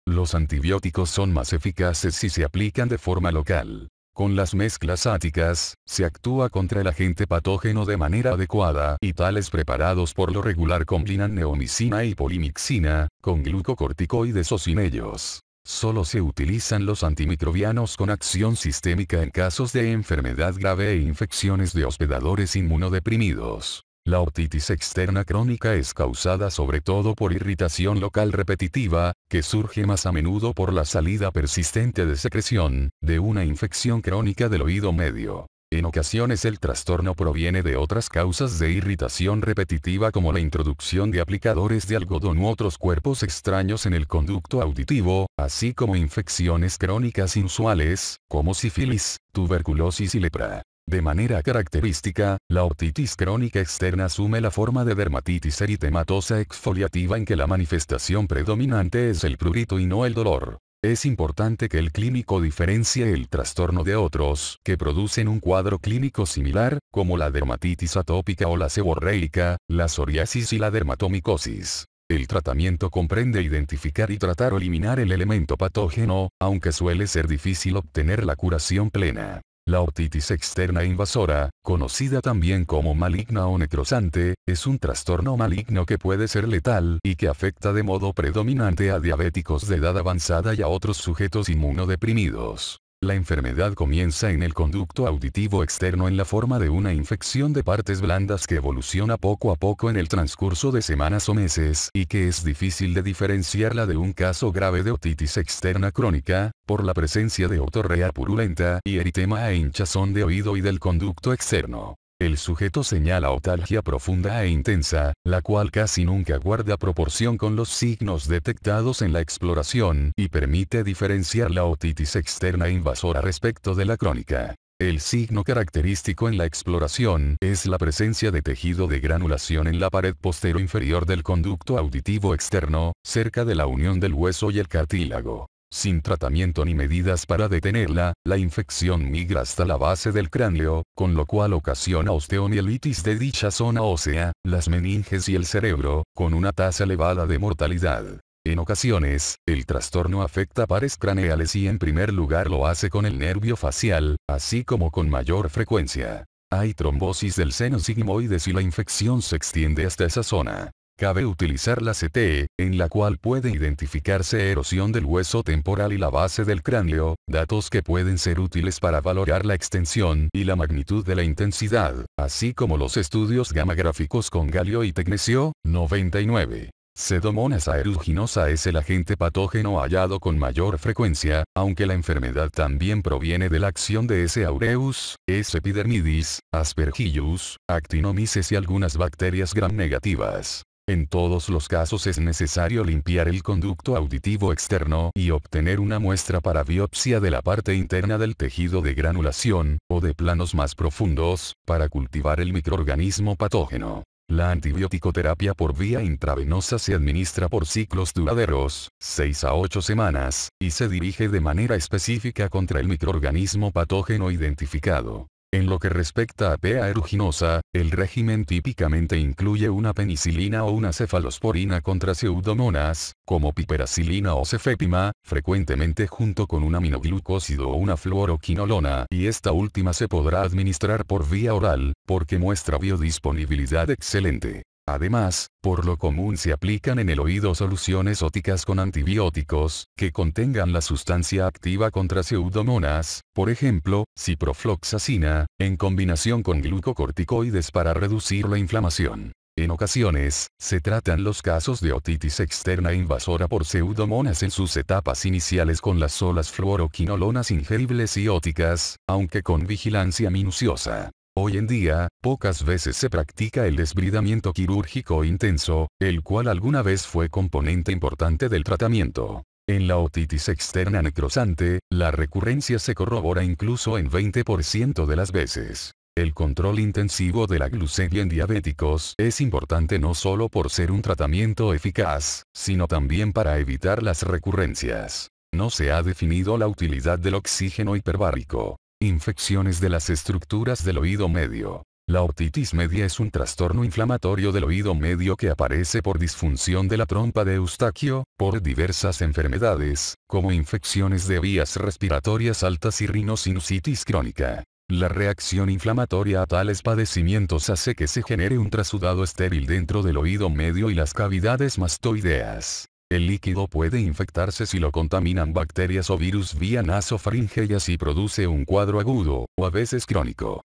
Los antibióticos son más eficaces si se aplican de forma local. Con las mezclas áticas, se actúa contra el agente patógeno de manera adecuada y tales preparados por lo regular combinan neomicina y polimixina, con glucocorticoides o sin ellos. Solo se utilizan los antimicrobianos con acción sistémica en casos de enfermedad grave e infecciones de hospedadores inmunodeprimidos. La otitis externa crónica es causada sobre todo por irritación local repetitiva, que surge más a menudo por la salida persistente de secreción, de una infección crónica del oído medio. En ocasiones el trastorno proviene de otras causas de irritación repetitiva como la introducción de aplicadores de algodón u otros cuerpos extraños en el conducto auditivo, así como infecciones crónicas inusuales, como sífilis, tuberculosis y lepra. De manera característica, la otitis crónica externa asume la forma de dermatitis eritematosa exfoliativa en que la manifestación predominante es el prurito y no el dolor. Es importante que el clínico diferencie el trastorno de otros que producen un cuadro clínico similar, como la dermatitis atópica o la seborreica, la psoriasis y la dermatomicosis. El tratamiento comprende identificar y tratar o eliminar el elemento patógeno, aunque suele ser difícil obtener la curación plena. La otitis externa invasora, conocida también como maligna o necrosante, es un trastorno maligno que puede ser letal y que afecta de modo predominante a diabéticos de edad avanzada y a otros sujetos inmunodeprimidos. La enfermedad comienza en el conducto auditivo externo en la forma de una infección de partes blandas que evoluciona poco a poco en el transcurso de semanas o meses y que es difícil de diferenciarla de un caso grave de otitis externa crónica, por la presencia de otorrea purulenta y eritema e hinchazón de oído y del conducto externo. El sujeto señala otalgia profunda e intensa, la cual casi nunca guarda proporción con los signos detectados en la exploración y permite diferenciar la otitis externa e invasora respecto de la crónica. El signo característico en la exploración es la presencia de tejido de granulación en la pared postero inferior del conducto auditivo externo, cerca de la unión del hueso y el cartílago. Sin tratamiento ni medidas para detenerla, la infección migra hasta la base del cráneo, con lo cual ocasiona osteomielitis de dicha zona ósea, las meninges y el cerebro, con una tasa elevada de mortalidad. En ocasiones, el trastorno afecta pares craneales y en primer lugar lo hace con el nervio facial, así como con mayor frecuencia. Hay trombosis del seno sigmoides y la infección se extiende hasta esa zona. Cabe utilizar la CTE, en la cual puede identificarse erosión del hueso temporal y la base del cráneo, datos que pueden ser útiles para valorar la extensión y la magnitud de la intensidad, así como los estudios gamagráficos con galio y tecnesio, 99. Sedomonas aeruginosa es el agente patógeno hallado con mayor frecuencia, aunque la enfermedad también proviene de la acción de S. aureus, S. epidermidis, aspergillus, actinomyces y algunas bacterias gram negativas. En todos los casos es necesario limpiar el conducto auditivo externo y obtener una muestra para biopsia de la parte interna del tejido de granulación, o de planos más profundos, para cultivar el microorganismo patógeno. La antibiótico-terapia por vía intravenosa se administra por ciclos duraderos, 6 a 8 semanas, y se dirige de manera específica contra el microorganismo patógeno identificado. En lo que respecta a P. aeruginosa, el régimen típicamente incluye una penicilina o una cefalosporina contra pseudomonas, como piperacilina o cefepima, frecuentemente junto con un aminoglucósido o una fluoroquinolona, y esta última se podrá administrar por vía oral, porque muestra biodisponibilidad excelente. Además, por lo común se aplican en el oído soluciones óticas con antibióticos, que contengan la sustancia activa contra pseudomonas, por ejemplo, ciprofloxacina, en combinación con glucocorticoides para reducir la inflamación. En ocasiones, se tratan los casos de otitis externa invasora por pseudomonas en sus etapas iniciales con las solas fluoroquinolonas ingeribles y óticas, aunque con vigilancia minuciosa. Hoy en día, pocas veces se practica el desbridamiento quirúrgico intenso, el cual alguna vez fue componente importante del tratamiento. En la otitis externa necrosante, la recurrencia se corrobora incluso en 20% de las veces. El control intensivo de la glucemia en diabéticos es importante no solo por ser un tratamiento eficaz, sino también para evitar las recurrencias. No se ha definido la utilidad del oxígeno hiperbárico. Infecciones de las estructuras del oído medio. La otitis media es un trastorno inflamatorio del oído medio que aparece por disfunción de la trompa de Eustaquio, por diversas enfermedades, como infecciones de vías respiratorias altas y rinosinusitis crónica. La reacción inflamatoria a tales padecimientos hace que se genere un trasudado estéril dentro del oído medio y las cavidades mastoideas. El líquido puede infectarse si lo contaminan bacterias o virus vía nasofaringe y así produce un cuadro agudo, o a veces crónico.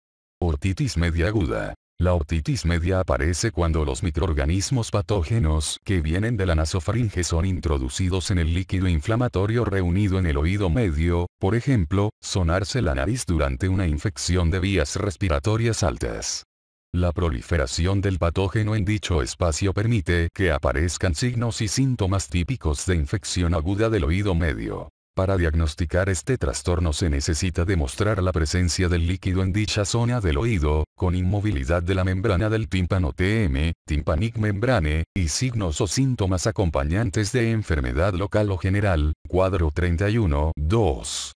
Ortitis media aguda. La ortitis media aparece cuando los microorganismos patógenos que vienen de la nasofaringe son introducidos en el líquido inflamatorio reunido en el oído medio, por ejemplo, sonarse la nariz durante una infección de vías respiratorias altas. La proliferación del patógeno en dicho espacio permite que aparezcan signos y síntomas típicos de infección aguda del oído medio. Para diagnosticar este trastorno se necesita demostrar la presencia del líquido en dicha zona del oído, con inmovilidad de la membrana del tímpano TM, tympanic membrane, y signos o síntomas acompañantes de enfermedad local o general, cuadro 31, 2.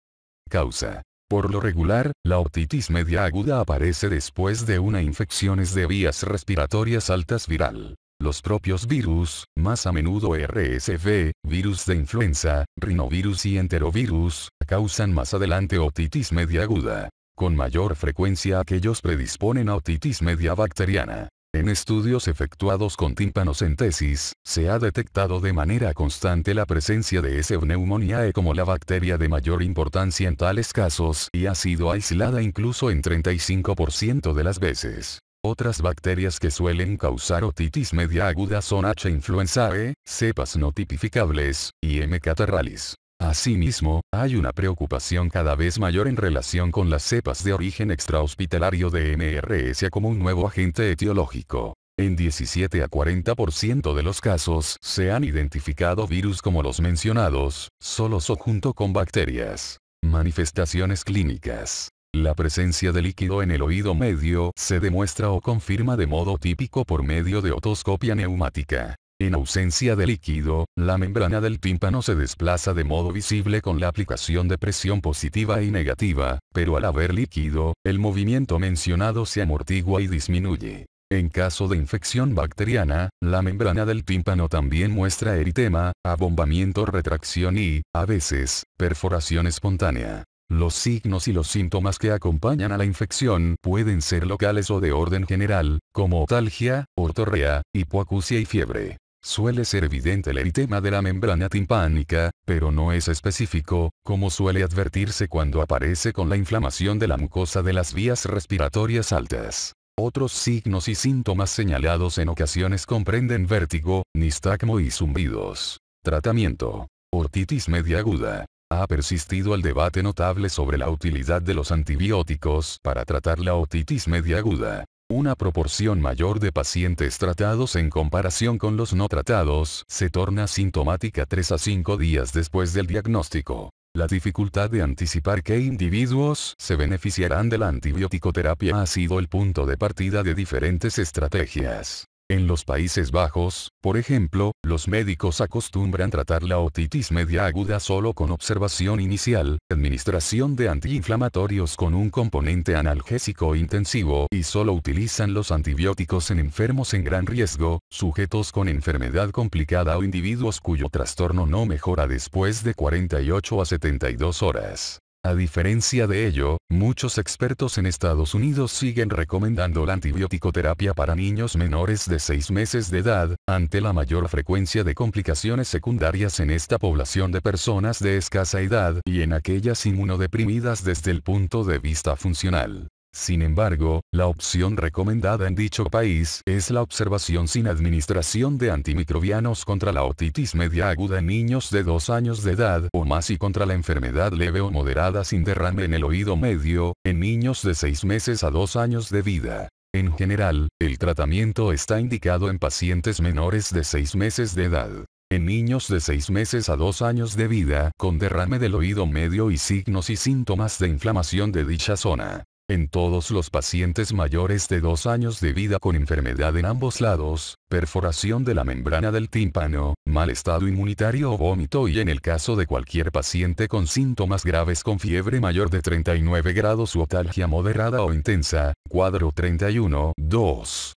Causa. Por lo regular, la otitis media aguda aparece después de una infecciones de vías respiratorias altas viral. Los propios virus, más a menudo RSV, virus de influenza, rinovirus y enterovirus, causan más adelante otitis media aguda. Con mayor frecuencia aquellos predisponen a otitis media bacteriana. En estudios efectuados con tesis, se ha detectado de manera constante la presencia de S. pneumoniae como la bacteria de mayor importancia en tales casos y ha sido aislada incluso en 35% de las veces. Otras bacterias que suelen causar otitis media aguda son H. influenzae, cepas no tipificables, y M. catarralis. Asimismo, hay una preocupación cada vez mayor en relación con las cepas de origen extrahospitalario de MRSA como un nuevo agente etiológico. En 17 a 40% de los casos se han identificado virus como los mencionados, solos o junto con bacterias. Manifestaciones clínicas. La presencia de líquido en el oído medio se demuestra o confirma de modo típico por medio de otoscopia neumática. En ausencia de líquido, la membrana del tímpano se desplaza de modo visible con la aplicación de presión positiva y negativa, pero al haber líquido, el movimiento mencionado se amortigua y disminuye. En caso de infección bacteriana, la membrana del tímpano también muestra eritema, abombamiento, retracción y, a veces, perforación espontánea. Los signos y los síntomas que acompañan a la infección pueden ser locales o de orden general, como otalgia, ortorrea, hipoacusia y fiebre. Suele ser evidente el eritema de la membrana timpánica, pero no es específico, como suele advertirse cuando aparece con la inflamación de la mucosa de las vías respiratorias altas. Otros signos y síntomas señalados en ocasiones comprenden vértigo, nistagmo y zumbidos. Tratamiento. Ortitis media aguda. Ha persistido el debate notable sobre la utilidad de los antibióticos para tratar la otitis media aguda. Una proporción mayor de pacientes tratados en comparación con los no tratados se torna sintomática 3 a 5 días después del diagnóstico. La dificultad de anticipar qué individuos se beneficiarán de la antibiótico-terapia ha sido el punto de partida de diferentes estrategias. En los Países Bajos, por ejemplo, los médicos acostumbran tratar la otitis media aguda solo con observación inicial, administración de antiinflamatorios con un componente analgésico intensivo y solo utilizan los antibióticos en enfermos en gran riesgo, sujetos con enfermedad complicada o individuos cuyo trastorno no mejora después de 48 a 72 horas. A diferencia de ello, muchos expertos en Estados Unidos siguen recomendando la antibiótico-terapia para niños menores de 6 meses de edad, ante la mayor frecuencia de complicaciones secundarias en esta población de personas de escasa edad y en aquellas inmunodeprimidas desde el punto de vista funcional. Sin embargo, la opción recomendada en dicho país es la observación sin administración de antimicrobianos contra la otitis media aguda en niños de 2 años de edad o más y contra la enfermedad leve o moderada sin derrame en el oído medio, en niños de 6 meses a 2 años de vida. En general, el tratamiento está indicado en pacientes menores de 6 meses de edad. En niños de 6 meses a 2 años de vida, con derrame del oído medio y signos y síntomas de inflamación de dicha zona en todos los pacientes mayores de 2 años de vida con enfermedad en ambos lados, perforación de la membrana del tímpano, mal estado inmunitario o vómito y en el caso de cualquier paciente con síntomas graves con fiebre mayor de 39 grados u otalgia moderada o intensa, cuadro 31, 2.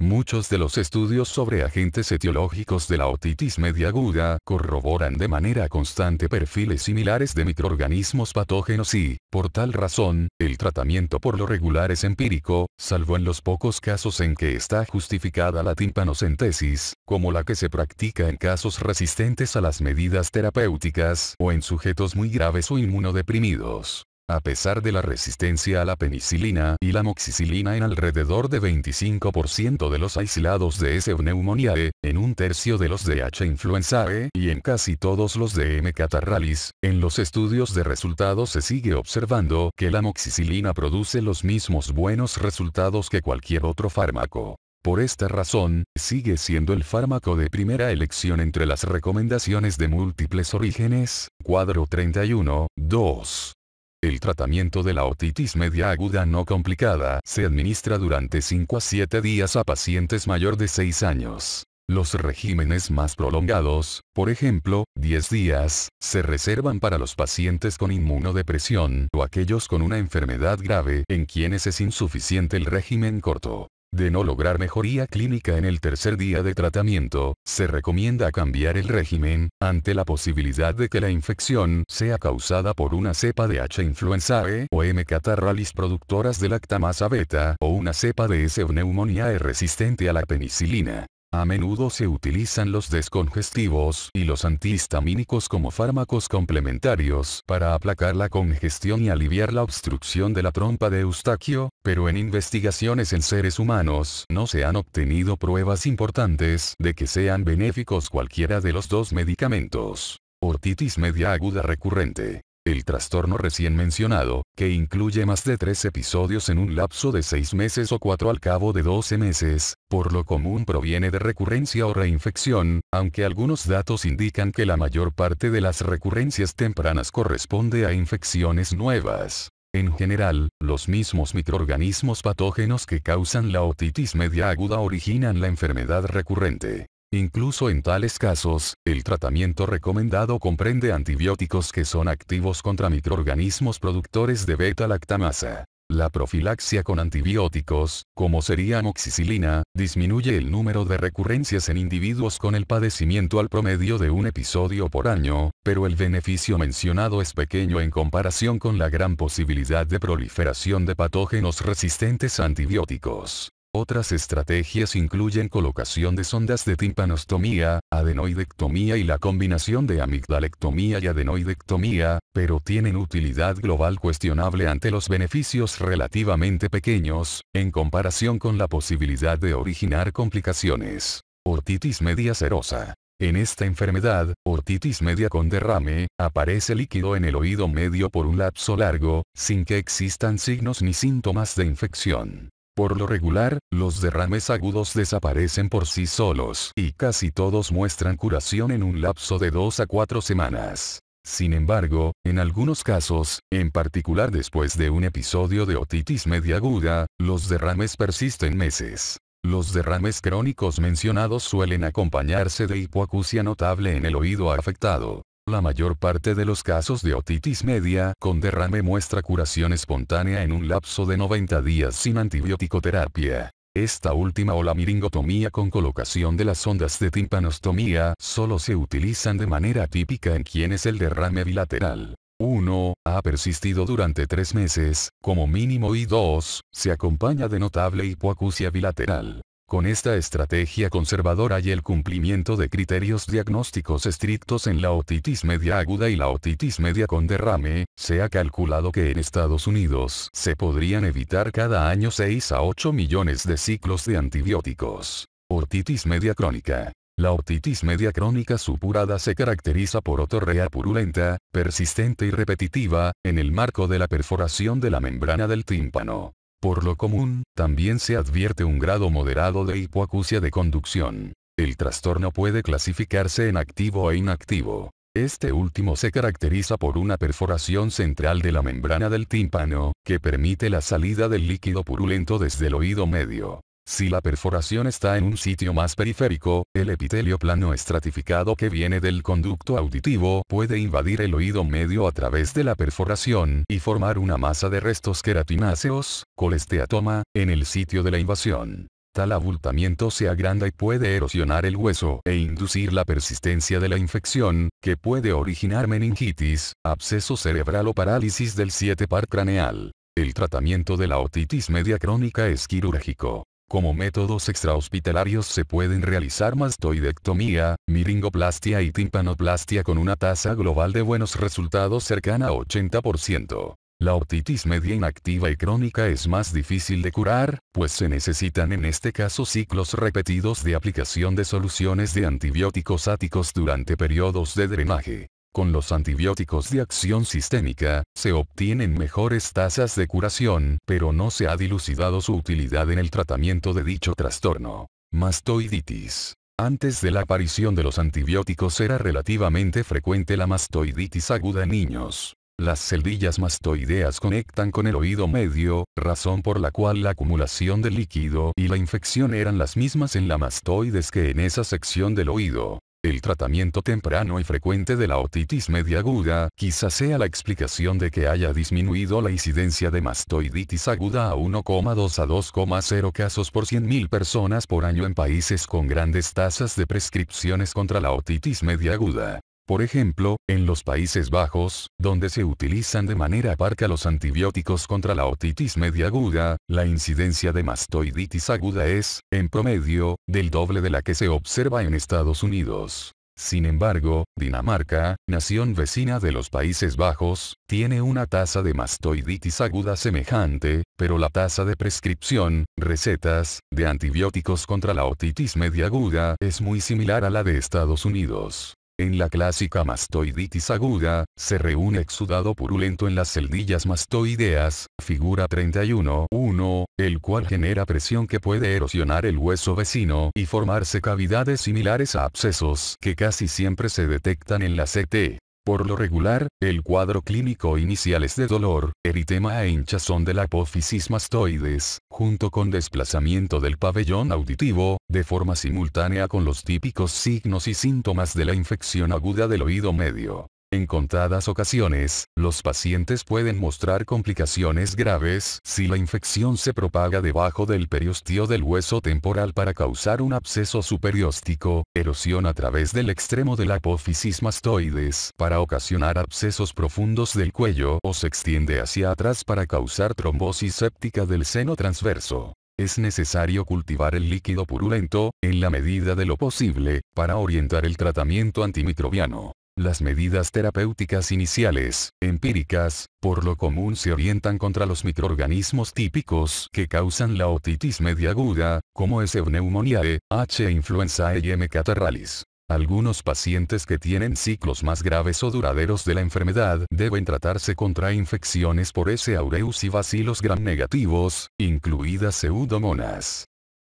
Muchos de los estudios sobre agentes etiológicos de la otitis media aguda corroboran de manera constante perfiles similares de microorganismos patógenos y, por tal razón, el tratamiento por lo regular es empírico, salvo en los pocos casos en que está justificada la timpanocentesis, como la que se practica en casos resistentes a las medidas terapéuticas o en sujetos muy graves o inmunodeprimidos. A pesar de la resistencia a la penicilina y la moxicilina en alrededor de 25% de los aislados de S. pneumoniae, en un tercio de los de H. influenzae y en casi todos los de M. catarralis, en los estudios de resultados se sigue observando que la moxicilina produce los mismos buenos resultados que cualquier otro fármaco. Por esta razón, sigue siendo el fármaco de primera elección entre las recomendaciones de múltiples orígenes, cuadro 31, 2. El tratamiento de la otitis media aguda no complicada se administra durante 5 a 7 días a pacientes mayor de 6 años. Los regímenes más prolongados, por ejemplo, 10 días, se reservan para los pacientes con inmunodepresión o aquellos con una enfermedad grave en quienes es insuficiente el régimen corto. De no lograr mejoría clínica en el tercer día de tratamiento, se recomienda cambiar el régimen, ante la posibilidad de que la infección sea causada por una cepa de H. influenzae o M. catarralis productoras de lactamasa beta o una cepa de S. pneumoniae resistente a la penicilina. A menudo se utilizan los descongestivos y los antihistamínicos como fármacos complementarios para aplacar la congestión y aliviar la obstrucción de la trompa de Eustaquio, pero en investigaciones en seres humanos no se han obtenido pruebas importantes de que sean benéficos cualquiera de los dos medicamentos. Ortitis media aguda recurrente. El trastorno recién mencionado, que incluye más de tres episodios en un lapso de seis meses o cuatro al cabo de 12 meses, por lo común proviene de recurrencia o reinfección, aunque algunos datos indican que la mayor parte de las recurrencias tempranas corresponde a infecciones nuevas. En general, los mismos microorganismos patógenos que causan la otitis media aguda originan la enfermedad recurrente. Incluso en tales casos, el tratamiento recomendado comprende antibióticos que son activos contra microorganismos productores de beta-lactamasa. La profilaxia con antibióticos, como sería amoxicilina, disminuye el número de recurrencias en individuos con el padecimiento al promedio de un episodio por año, pero el beneficio mencionado es pequeño en comparación con la gran posibilidad de proliferación de patógenos resistentes a antibióticos. Otras estrategias incluyen colocación de sondas de timpanostomía, adenoidectomía y la combinación de amigdalectomía y adenoidectomía, pero tienen utilidad global cuestionable ante los beneficios relativamente pequeños, en comparación con la posibilidad de originar complicaciones. Ortitis media serosa. En esta enfermedad, ortitis media con derrame, aparece líquido en el oído medio por un lapso largo, sin que existan signos ni síntomas de infección. Por lo regular, los derrames agudos desaparecen por sí solos y casi todos muestran curación en un lapso de 2 a 4 semanas. Sin embargo, en algunos casos, en particular después de un episodio de otitis media aguda, los derrames persisten meses. Los derrames crónicos mencionados suelen acompañarse de hipoacusia notable en el oído afectado. La mayor parte de los casos de otitis media con derrame muestra curación espontánea en un lapso de 90 días sin antibiótico-terapia. Esta última o la miringotomía con colocación de las ondas de timpanostomía solo se utilizan de manera típica en quienes el derrame bilateral 1. Ha persistido durante 3 meses, como mínimo y 2. Se acompaña de notable hipoacusia bilateral. Con esta estrategia conservadora y el cumplimiento de criterios diagnósticos estrictos en la otitis media aguda y la otitis media con derrame, se ha calculado que en Estados Unidos se podrían evitar cada año 6 a 8 millones de ciclos de antibióticos. Otitis media crónica. La otitis media crónica supurada se caracteriza por otorrea purulenta, persistente y repetitiva, en el marco de la perforación de la membrana del tímpano. Por lo común, también se advierte un grado moderado de hipoacusia de conducción. El trastorno puede clasificarse en activo e inactivo. Este último se caracteriza por una perforación central de la membrana del tímpano, que permite la salida del líquido purulento desde el oído medio. Si la perforación está en un sitio más periférico, el epitelio plano estratificado que viene del conducto auditivo puede invadir el oído medio a través de la perforación y formar una masa de restos queratináceos, colesteatoma, en el sitio de la invasión. Tal abultamiento se agranda y puede erosionar el hueso e inducir la persistencia de la infección, que puede originar meningitis, absceso cerebral o parálisis del 7 par craneal. El tratamiento de la otitis media crónica es quirúrgico. Como métodos extrahospitalarios se pueden realizar mastoidectomía, miringoplastia y timpanoplastia con una tasa global de buenos resultados cercana a 80%. La otitis media inactiva y crónica es más difícil de curar, pues se necesitan en este caso ciclos repetidos de aplicación de soluciones de antibióticos áticos durante periodos de drenaje. Con los antibióticos de acción sistémica, se obtienen mejores tasas de curación, pero no se ha dilucidado su utilidad en el tratamiento de dicho trastorno. Mastoiditis. Antes de la aparición de los antibióticos era relativamente frecuente la mastoiditis aguda en niños. Las celdillas mastoideas conectan con el oído medio, razón por la cual la acumulación de líquido y la infección eran las mismas en la mastoides que en esa sección del oído. El tratamiento temprano y frecuente de la otitis media aguda, quizás sea la explicación de que haya disminuido la incidencia de mastoiditis aguda a 1,2 a 2,0 casos por 100.000 personas por año en países con grandes tasas de prescripciones contra la otitis media aguda. Por ejemplo, en los Países Bajos, donde se utilizan de manera aparca los antibióticos contra la otitis media aguda, la incidencia de mastoiditis aguda es, en promedio, del doble de la que se observa en Estados Unidos. Sin embargo, Dinamarca, nación vecina de los Países Bajos, tiene una tasa de mastoiditis aguda semejante, pero la tasa de prescripción, recetas, de antibióticos contra la otitis media aguda es muy similar a la de Estados Unidos. En la clásica mastoiditis aguda, se reúne exudado purulento en las celdillas mastoideas, figura 31.1, el cual genera presión que puede erosionar el hueso vecino y formarse cavidades similares a abscesos que casi siempre se detectan en la CT. Por lo regular, el cuadro clínico inicial es de dolor, eritema e hinchazón de la apófisis mastoides, junto con desplazamiento del pabellón auditivo, de forma simultánea con los típicos signos y síntomas de la infección aguda del oído medio. En contadas ocasiones, los pacientes pueden mostrar complicaciones graves si la infección se propaga debajo del periostio del hueso temporal para causar un absceso superióstico, erosión a través del extremo de la apófisis mastoides para ocasionar abscesos profundos del cuello o se extiende hacia atrás para causar trombosis séptica del seno transverso. Es necesario cultivar el líquido purulento, en la medida de lo posible, para orientar el tratamiento antimicrobiano. Las medidas terapéuticas iniciales, empíricas, por lo común se orientan contra los microorganismos típicos que causan la otitis media aguda, como es pneumoniae, H. E influenzae y M. catarralis. Algunos pacientes que tienen ciclos más graves o duraderos de la enfermedad deben tratarse contra infecciones por S. aureus y bacilos gram negativos, incluidas pseudomonas.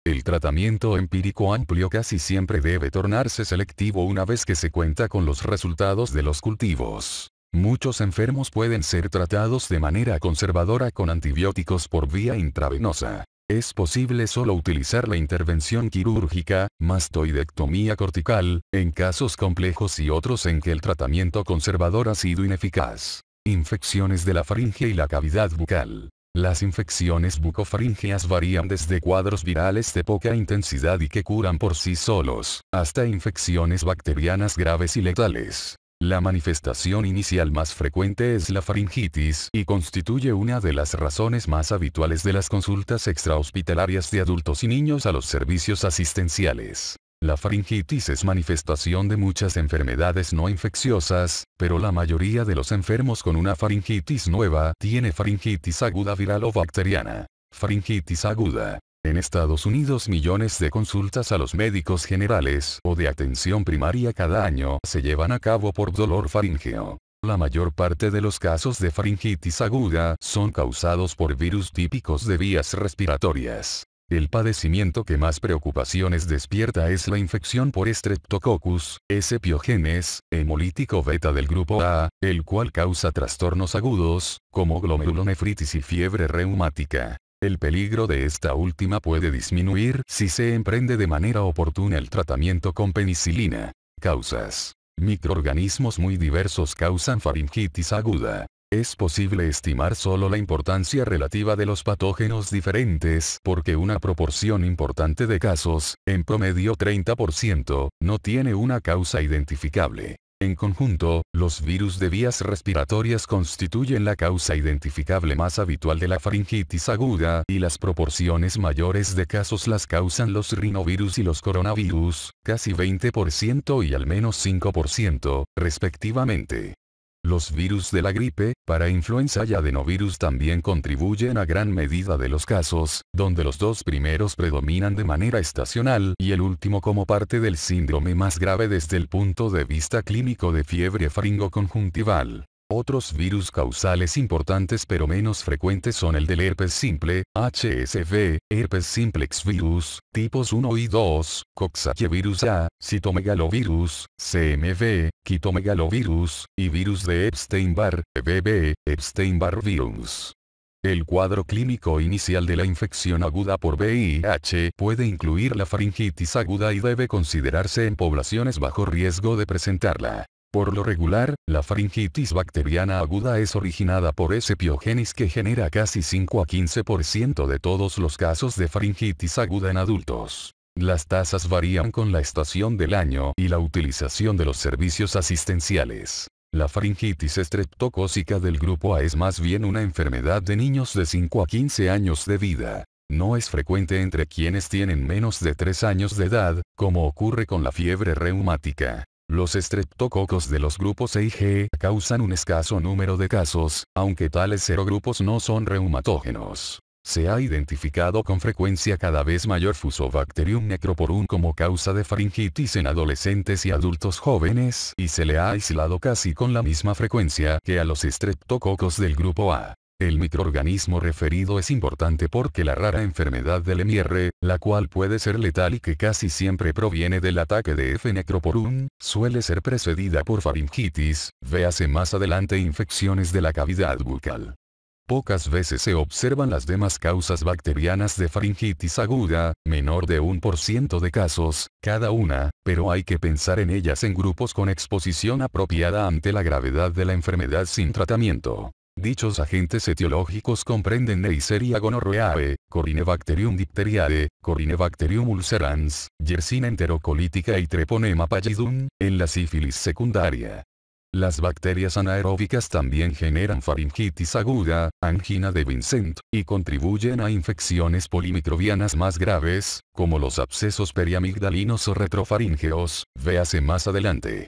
El tratamiento empírico amplio casi siempre debe tornarse selectivo una vez que se cuenta con los resultados de los cultivos. Muchos enfermos pueden ser tratados de manera conservadora con antibióticos por vía intravenosa. Es posible solo utilizar la intervención quirúrgica, mastoidectomía cortical, en casos complejos y otros en que el tratamiento conservador ha sido ineficaz. Infecciones de la faringe y la cavidad bucal. Las infecciones bucofaríngeas varían desde cuadros virales de poca intensidad y que curan por sí solos, hasta infecciones bacterianas graves y letales. La manifestación inicial más frecuente es la faringitis y constituye una de las razones más habituales de las consultas extrahospitalarias de adultos y niños a los servicios asistenciales. La faringitis es manifestación de muchas enfermedades no infecciosas, pero la mayoría de los enfermos con una faringitis nueva tiene faringitis aguda viral o bacteriana. Faringitis aguda. En Estados Unidos millones de consultas a los médicos generales o de atención primaria cada año se llevan a cabo por dolor faríngeo. La mayor parte de los casos de faringitis aguda son causados por virus típicos de vías respiratorias. El padecimiento que más preocupaciones despierta es la infección por Streptococcus, S. hemolítico beta del grupo A, el cual causa trastornos agudos, como glomerulonefritis y fiebre reumática. El peligro de esta última puede disminuir si se emprende de manera oportuna el tratamiento con penicilina. Causas. Microorganismos muy diversos causan faringitis aguda. Es posible estimar solo la importancia relativa de los patógenos diferentes porque una proporción importante de casos, en promedio 30%, no tiene una causa identificable. En conjunto, los virus de vías respiratorias constituyen la causa identificable más habitual de la faringitis aguda y las proporciones mayores de casos las causan los rinovirus y los coronavirus, casi 20% y al menos 5%, respectivamente. Los virus de la gripe, para influenza y adenovirus también contribuyen a gran medida de los casos, donde los dos primeros predominan de manera estacional y el último como parte del síndrome más grave desde el punto de vista clínico de fiebre faringoconjuntival. Otros virus causales importantes pero menos frecuentes son el del herpes simple, HSV, herpes simplex virus, tipos 1 y 2, coxsackievirus A, citomegalovirus, CMV, quitomegalovirus, y virus de Epstein-Barr, EBV, Epstein-Barr virus. El cuadro clínico inicial de la infección aguda por VIH puede incluir la faringitis aguda y debe considerarse en poblaciones bajo riesgo de presentarla. Por lo regular, la faringitis bacteriana aguda es originada por ese piogenis que genera casi 5 a 15% de todos los casos de faringitis aguda en adultos. Las tasas varían con la estación del año y la utilización de los servicios asistenciales. La faringitis estreptocócica del grupo A es más bien una enfermedad de niños de 5 a 15 años de vida. No es frecuente entre quienes tienen menos de 3 años de edad, como ocurre con la fiebre reumática. Los estreptococos de los grupos E y G causan un escaso número de casos, aunque tales serogrupos no son reumatógenos. Se ha identificado con frecuencia cada vez mayor Fusobacterium necroporum como causa de faringitis en adolescentes y adultos jóvenes y se le ha aislado casi con la misma frecuencia que a los estreptococos del grupo A. El microorganismo referido es importante porque la rara enfermedad del MR, la cual puede ser letal y que casi siempre proviene del ataque de F. necroporum, suele ser precedida por faringitis, véase más adelante infecciones de la cavidad bucal. Pocas veces se observan las demás causas bacterianas de faringitis aguda, menor de un por ciento de casos, cada una, pero hay que pensar en ellas en grupos con exposición apropiada ante la gravedad de la enfermedad sin tratamiento. Dichos agentes etiológicos comprenden Neisseria gonorrhoeae, Corinebacterium dipteriae, Corinebacterium ulcerans, Yersinia enterocolítica y Treponema pallidum, en la sífilis secundaria. Las bacterias anaeróbicas también generan faringitis aguda, angina de Vincent, y contribuyen a infecciones polimicrobianas más graves, como los abscesos periamigdalinos o retrofaringeos, véase más adelante.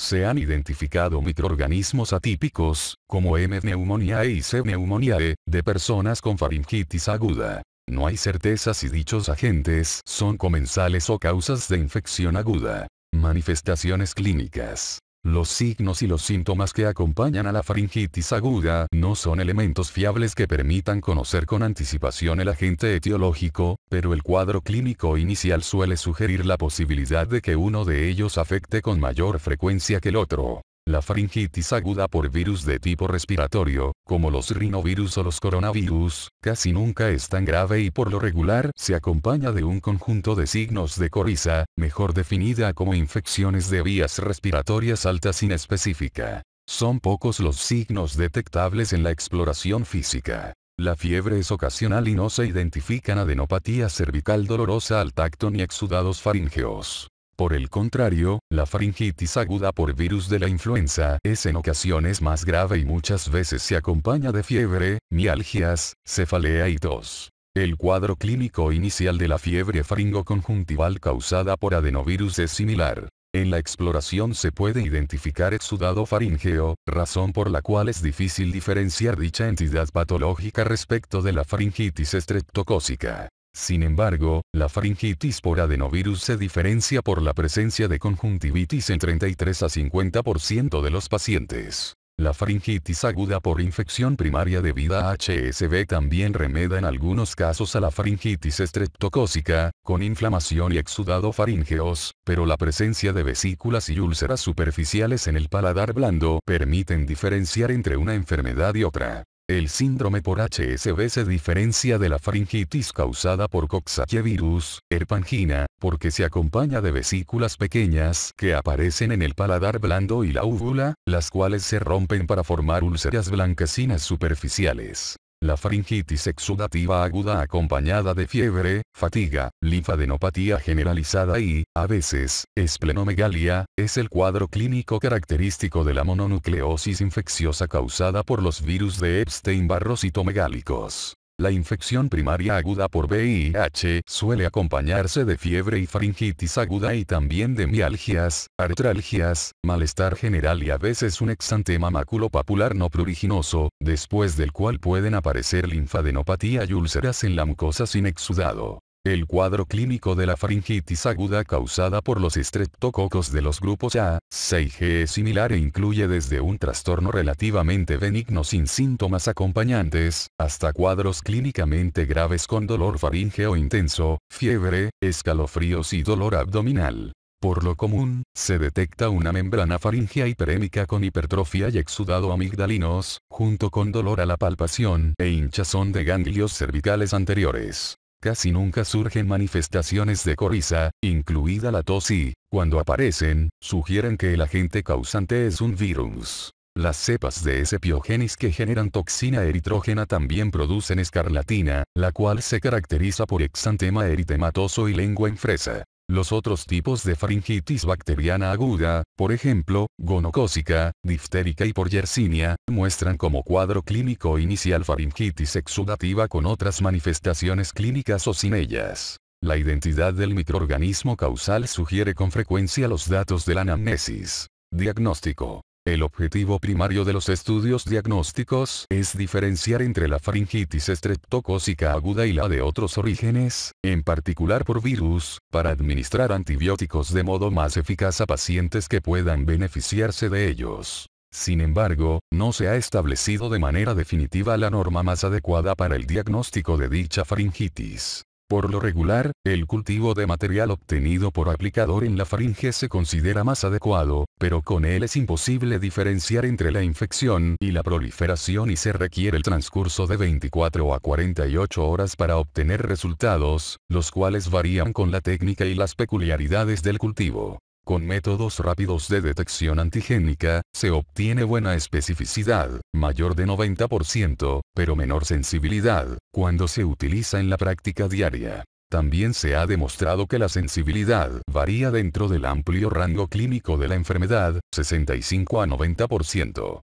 Se han identificado microorganismos atípicos, como M. pneumoniae y C. pneumoniae, de personas con faringitis aguda. No hay certeza si dichos agentes son comensales o causas de infección aguda. Manifestaciones clínicas. Los signos y los síntomas que acompañan a la faringitis aguda no son elementos fiables que permitan conocer con anticipación el agente etiológico, pero el cuadro clínico inicial suele sugerir la posibilidad de que uno de ellos afecte con mayor frecuencia que el otro. La faringitis aguda por virus de tipo respiratorio, como los rinovirus o los coronavirus, casi nunca es tan grave y por lo regular se acompaña de un conjunto de signos de coriza, mejor definida como infecciones de vías respiratorias altas inespecífica. Son pocos los signos detectables en la exploración física. La fiebre es ocasional y no se identifican adenopatía cervical dolorosa al tacto ni exudados faringeos. Por el contrario, la faringitis aguda por virus de la influenza es en ocasiones más grave y muchas veces se acompaña de fiebre, mialgias, cefalea y tos. El cuadro clínico inicial de la fiebre faringoconjuntival causada por adenovirus es similar. En la exploración se puede identificar exudado faringeo, razón por la cual es difícil diferenciar dicha entidad patológica respecto de la faringitis estreptocócica. Sin embargo, la faringitis por adenovirus se diferencia por la presencia de conjuntivitis en 33 a 50% de los pacientes. La faringitis aguda por infección primaria debida a HSV también remeda en algunos casos a la faringitis estreptocócica, con inflamación y exudado faríngeos, pero la presencia de vesículas y úlceras superficiales en el paladar blando permiten diferenciar entre una enfermedad y otra. El síndrome por HSV se diferencia de la faringitis causada por coxsackievirus, herpangina, porque se acompaña de vesículas pequeñas que aparecen en el paladar blando y la úvula, las cuales se rompen para formar úlceras blanquecinas superficiales. La faringitis exudativa aguda acompañada de fiebre, fatiga, linfadenopatía generalizada y, a veces, esplenomegalia, es el cuadro clínico característico de la mononucleosis infecciosa causada por los virus de Epstein-Barr la infección primaria aguda por VIH suele acompañarse de fiebre y faringitis aguda y también de mialgias, artralgias, malestar general y a veces un exantema maculopapular no pruriginoso, después del cual pueden aparecer linfadenopatía y úlceras en la mucosa sin exudado. El cuadro clínico de la faringitis aguda causada por los estreptococos de los grupos A, 6G es similar e incluye desde un trastorno relativamente benigno sin síntomas acompañantes, hasta cuadros clínicamente graves con dolor faríngeo intenso, fiebre, escalofríos y dolor abdominal. Por lo común, se detecta una membrana faringea hiperémica con hipertrofia y exudado amigdalinos, junto con dolor a la palpación e hinchazón de ganglios cervicales anteriores. Casi nunca surgen manifestaciones de coriza, incluida la tos y, cuando aparecen, sugieren que el agente causante es un virus. Las cepas de S. piogenis que generan toxina eritrógena también producen escarlatina, la cual se caracteriza por exantema eritematoso y lengua en fresa. Los otros tipos de faringitis bacteriana aguda, por ejemplo, gonocócica, diftérica y Yersinia, muestran como cuadro clínico inicial faringitis exudativa con otras manifestaciones clínicas o sin ellas. La identidad del microorganismo causal sugiere con frecuencia los datos de la anamnesis. Diagnóstico. El objetivo primario de los estudios diagnósticos es diferenciar entre la faringitis estreptocócica aguda y la de otros orígenes, en particular por virus, para administrar antibióticos de modo más eficaz a pacientes que puedan beneficiarse de ellos. Sin embargo, no se ha establecido de manera definitiva la norma más adecuada para el diagnóstico de dicha faringitis. Por lo regular, el cultivo de material obtenido por aplicador en la faringe se considera más adecuado, pero con él es imposible diferenciar entre la infección y la proliferación y se requiere el transcurso de 24 a 48 horas para obtener resultados, los cuales varían con la técnica y las peculiaridades del cultivo. Con métodos rápidos de detección antigénica, se obtiene buena especificidad, mayor de 90%, pero menor sensibilidad, cuando se utiliza en la práctica diaria. También se ha demostrado que la sensibilidad varía dentro del amplio rango clínico de la enfermedad, 65 a 90%.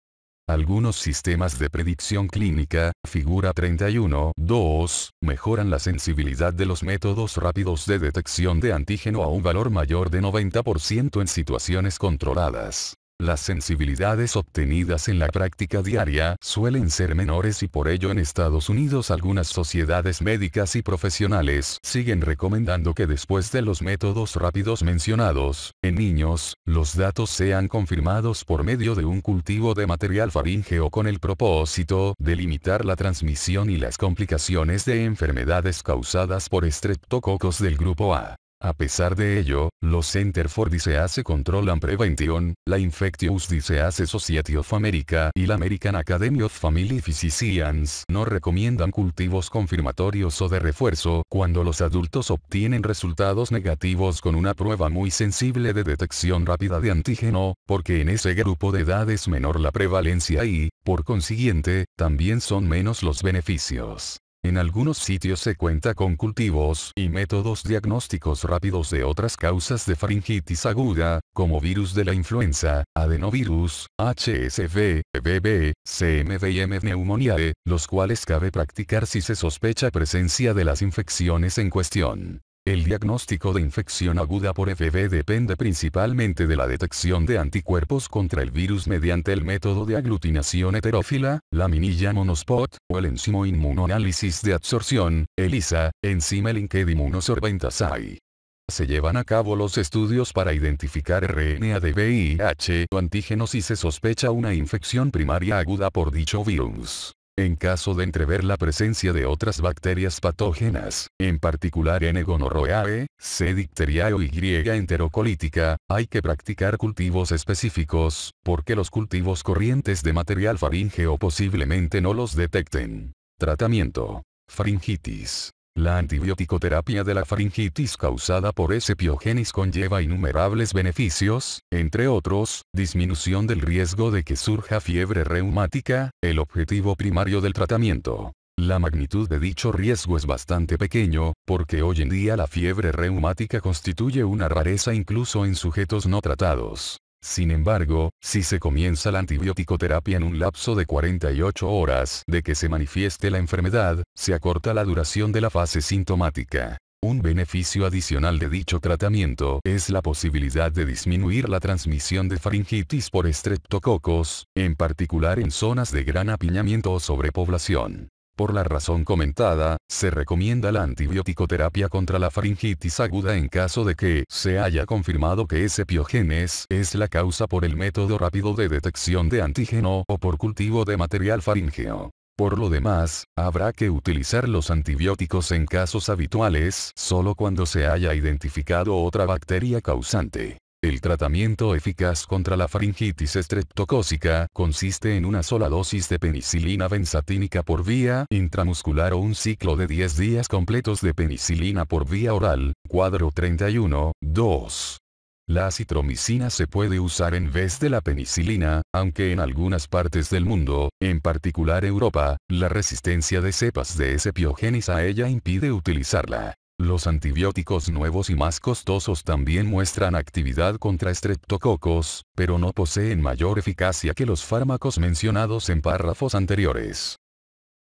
Algunos sistemas de predicción clínica, figura 31.2, mejoran la sensibilidad de los métodos rápidos de detección de antígeno a un valor mayor de 90% en situaciones controladas. Las sensibilidades obtenidas en la práctica diaria suelen ser menores y por ello en Estados Unidos algunas sociedades médicas y profesionales siguen recomendando que después de los métodos rápidos mencionados, en niños, los datos sean confirmados por medio de un cultivo de material faríngeo con el propósito de limitar la transmisión y las complicaciones de enfermedades causadas por estreptococos del grupo A. A pesar de ello, los Center for Disease Control and Prevention, la Infectious Disease Society of America y la American Academy of Family Physicians no recomiendan cultivos confirmatorios o de refuerzo cuando los adultos obtienen resultados negativos con una prueba muy sensible de detección rápida de antígeno, porque en ese grupo de edad es menor la prevalencia y, por consiguiente, también son menos los beneficios. En algunos sitios se cuenta con cultivos y métodos diagnósticos rápidos de otras causas de faringitis aguda, como virus de la influenza, adenovirus, HSV, BB, CMV y M e, los cuales cabe practicar si se sospecha presencia de las infecciones en cuestión. El diagnóstico de infección aguda por FB depende principalmente de la detección de anticuerpos contra el virus mediante el método de aglutinación heterófila, minilla monospot, o el enzimo inmunoanálisis de absorción, ELISA, enzima linked assay. Se llevan a cabo los estudios para identificar RNA de VIH o antígenos y se sospecha una infección primaria aguda por dicho virus. En caso de entrever la presencia de otras bacterias patógenas, en particular N. gonorroeae, C. dicteriae o Y. enterocolítica, hay que practicar cultivos específicos, porque los cultivos corrientes de material faríngeo posiblemente no los detecten. Tratamiento. Faringitis. La antibiótico-terapia de la faringitis causada por S. piogenis conlleva innumerables beneficios, entre otros, disminución del riesgo de que surja fiebre reumática, el objetivo primario del tratamiento. La magnitud de dicho riesgo es bastante pequeño, porque hoy en día la fiebre reumática constituye una rareza incluso en sujetos no tratados. Sin embargo, si se comienza la antibiótico terapia en un lapso de 48 horas de que se manifieste la enfermedad, se acorta la duración de la fase sintomática. Un beneficio adicional de dicho tratamiento es la posibilidad de disminuir la transmisión de faringitis por estreptococos, en particular en zonas de gran apiñamiento o sobrepoblación. Por la razón comentada, se recomienda la antibiótico contra la faringitis aguda en caso de que se haya confirmado que ese piogenes es la causa por el método rápido de detección de antígeno o por cultivo de material faríngeo. Por lo demás, habrá que utilizar los antibióticos en casos habituales solo cuando se haya identificado otra bacteria causante. El tratamiento eficaz contra la faringitis estreptocócica consiste en una sola dosis de penicilina benzatínica por vía intramuscular o un ciclo de 10 días completos de penicilina por vía oral, cuadro 31, 2. La citromicina se puede usar en vez de la penicilina, aunque en algunas partes del mundo, en particular Europa, la resistencia de cepas de S. piogenis a ella impide utilizarla. Los antibióticos nuevos y más costosos también muestran actividad contra estreptococos, pero no poseen mayor eficacia que los fármacos mencionados en párrafos anteriores.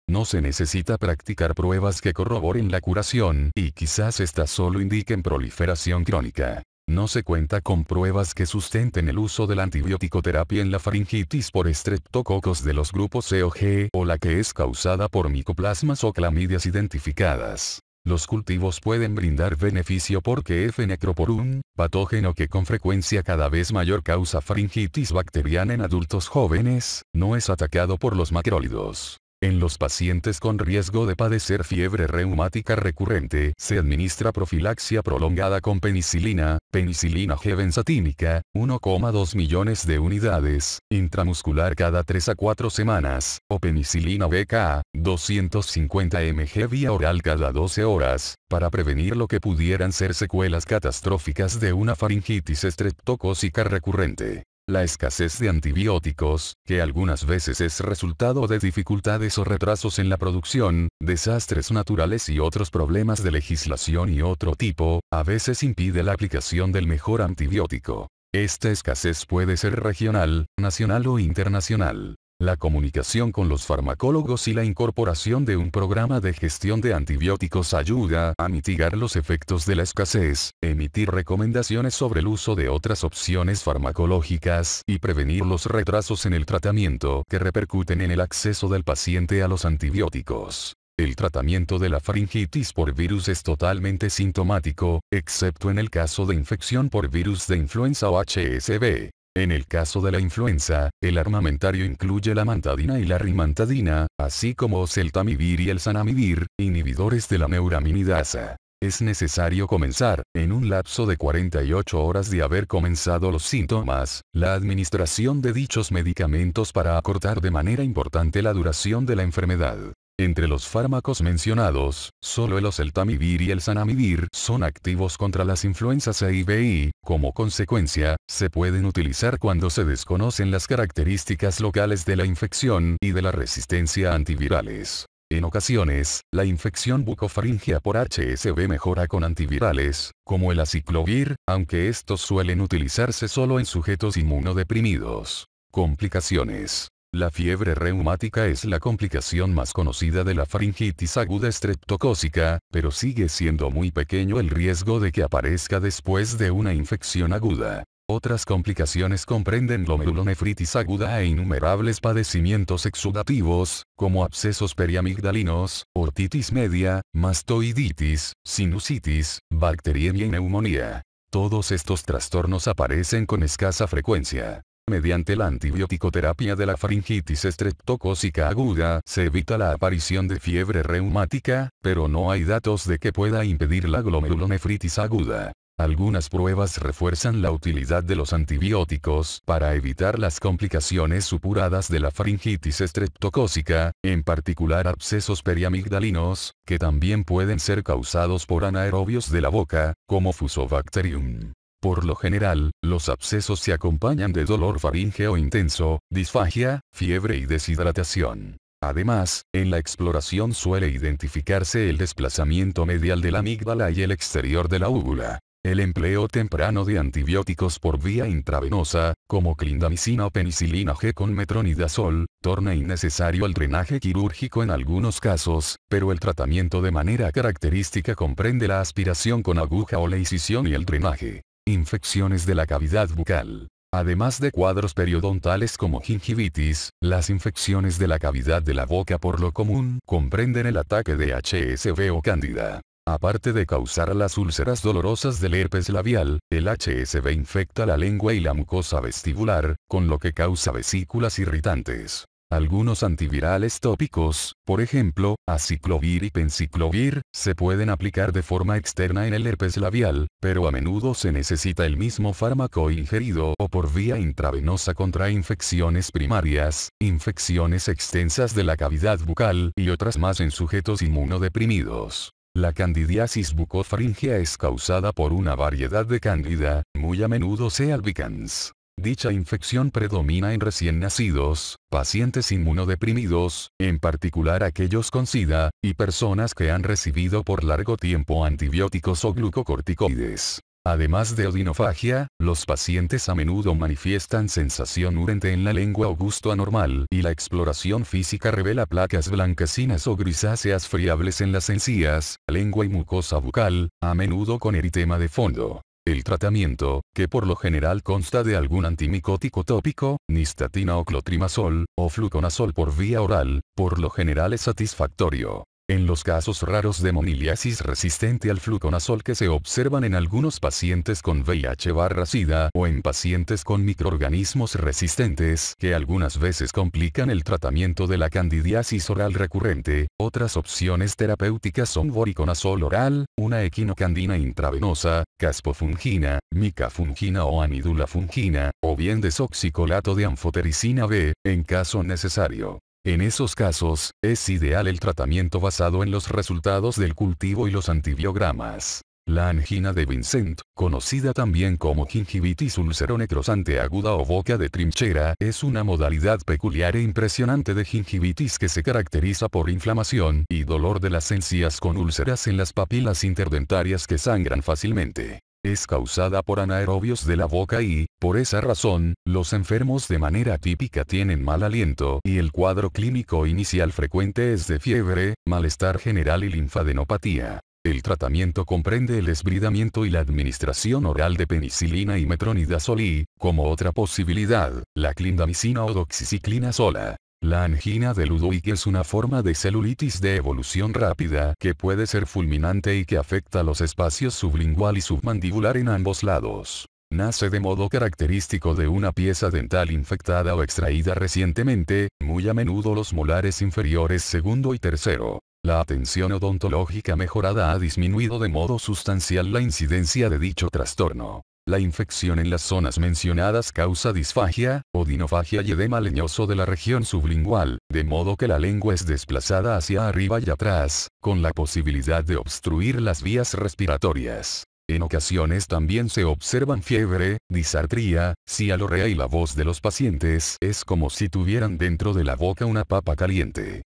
No se necesita practicar pruebas que corroboren la curación y quizás estas solo indiquen proliferación crónica. No se cuenta con pruebas que sustenten el uso de la antibiótico-terapia en la faringitis por estreptococos de los grupos COG e o la que es causada por micoplasmas o clamidias identificadas. Los cultivos pueden brindar beneficio porque F. necroporum, patógeno que con frecuencia cada vez mayor causa faringitis bacteriana en adultos jóvenes, no es atacado por los macrólidos. En los pacientes con riesgo de padecer fiebre reumática recurrente, se administra profilaxia prolongada con penicilina, penicilina G benzatínica, 1,2 millones de unidades, intramuscular cada 3 a 4 semanas, o penicilina BK, 250 mg vía oral cada 12 horas, para prevenir lo que pudieran ser secuelas catastróficas de una faringitis estreptocócica recurrente. La escasez de antibióticos, que algunas veces es resultado de dificultades o retrasos en la producción, desastres naturales y otros problemas de legislación y otro tipo, a veces impide la aplicación del mejor antibiótico. Esta escasez puede ser regional, nacional o internacional la comunicación con los farmacólogos y la incorporación de un programa de gestión de antibióticos ayuda a mitigar los efectos de la escasez, emitir recomendaciones sobre el uso de otras opciones farmacológicas y prevenir los retrasos en el tratamiento que repercuten en el acceso del paciente a los antibióticos. El tratamiento de la faringitis por virus es totalmente sintomático, excepto en el caso de infección por virus de influenza o HSV. En el caso de la influenza, el armamentario incluye la mantadina y la rimantadina, así como oseltamivir y el sanamivir, inhibidores de la neuraminidasa. Es necesario comenzar, en un lapso de 48 horas de haber comenzado los síntomas, la administración de dichos medicamentos para acortar de manera importante la duración de la enfermedad. Entre los fármacos mencionados, solo el oseltamivir y el sanamivir son activos contra las influencias A y B y, como consecuencia, se pueden utilizar cuando se desconocen las características locales de la infección y de la resistencia a antivirales. En ocasiones, la infección bucofaringea por HSV mejora con antivirales, como el aciclovir, aunque estos suelen utilizarse solo en sujetos inmunodeprimidos. Complicaciones. La fiebre reumática es la complicación más conocida de la faringitis aguda estreptocócica, pero sigue siendo muy pequeño el riesgo de que aparezca después de una infección aguda. Otras complicaciones comprenden glomerulonefritis aguda e innumerables padecimientos exudativos, como abscesos periamigdalinos, ortitis media, mastoiditis, sinusitis, bacteriemia y neumonía. Todos estos trastornos aparecen con escasa frecuencia. Mediante la antibiótico-terapia de la faringitis estreptocócica aguda se evita la aparición de fiebre reumática, pero no hay datos de que pueda impedir la glomerulonefritis aguda. Algunas pruebas refuerzan la utilidad de los antibióticos para evitar las complicaciones supuradas de la faringitis estreptocócica, en particular abscesos periamigdalinos, que también pueden ser causados por anaerobios de la boca, como Fusobacterium. Por lo general, los abscesos se acompañan de dolor faríngeo intenso, disfagia, fiebre y deshidratación. Además, en la exploración suele identificarse el desplazamiento medial de la amígdala y el exterior de la úvula. El empleo temprano de antibióticos por vía intravenosa, como clindamicina o penicilina G con metronidazol, torna innecesario el drenaje quirúrgico en algunos casos, pero el tratamiento de manera característica comprende la aspiración con aguja o la incisión y el drenaje. Infecciones de la cavidad bucal. Además de cuadros periodontales como gingivitis, las infecciones de la cavidad de la boca por lo común comprenden el ataque de HSV o cándida. Aparte de causar las úlceras dolorosas del herpes labial, el HSV infecta la lengua y la mucosa vestibular, con lo que causa vesículas irritantes. Algunos antivirales tópicos, por ejemplo, aciclovir y penciclovir, se pueden aplicar de forma externa en el herpes labial, pero a menudo se necesita el mismo fármaco ingerido o por vía intravenosa contra infecciones primarias, infecciones extensas de la cavidad bucal y otras más en sujetos inmunodeprimidos. La candidiasis bucofaringea es causada por una variedad de candida, muy a menudo sea albicans. Dicha infección predomina en recién nacidos, pacientes inmunodeprimidos, en particular aquellos con SIDA, y personas que han recibido por largo tiempo antibióticos o glucocorticoides. Además de odinofagia, los pacientes a menudo manifiestan sensación urente en la lengua o gusto anormal y la exploración física revela placas blanquecinas o grisáceas friables en las encías, lengua y mucosa bucal, a menudo con eritema de fondo. El tratamiento, que por lo general consta de algún antimicótico tópico, nistatina o clotrimazol, o fluconazol por vía oral, por lo general es satisfactorio. En los casos raros de moniliasis resistente al fluconazol que se observan en algunos pacientes con VIH-Sida o en pacientes con microorganismos resistentes que algunas veces complican el tratamiento de la candidiasis oral recurrente, otras opciones terapéuticas son boriconazol oral, una equinocandina intravenosa, caspofungina, micafungina o anidulafungina, o bien desoxicolato de anfotericina B, en caso necesario. En esos casos, es ideal el tratamiento basado en los resultados del cultivo y los antibiogramas. La angina de Vincent, conocida también como gingivitis ulceronecrosante aguda o boca de trinchera, es una modalidad peculiar e impresionante de gingivitis que se caracteriza por inflamación y dolor de las encías con úlceras en las papilas interdentarias que sangran fácilmente es causada por anaerobios de la boca y, por esa razón, los enfermos de manera típica tienen mal aliento y el cuadro clínico inicial frecuente es de fiebre, malestar general y linfadenopatía. El tratamiento comprende el esbridamiento y la administración oral de penicilina y metronidazol y, como otra posibilidad, la clindamicina o doxiciclina sola. La angina de Ludwig es una forma de celulitis de evolución rápida que puede ser fulminante y que afecta los espacios sublingual y submandibular en ambos lados. Nace de modo característico de una pieza dental infectada o extraída recientemente, muy a menudo los molares inferiores segundo y tercero. La atención odontológica mejorada ha disminuido de modo sustancial la incidencia de dicho trastorno. La infección en las zonas mencionadas causa disfagia, odinofagia y edema leñoso de la región sublingual, de modo que la lengua es desplazada hacia arriba y atrás, con la posibilidad de obstruir las vías respiratorias. En ocasiones también se observan fiebre, disartría, cialorrea y la voz de los pacientes es como si tuvieran dentro de la boca una papa caliente.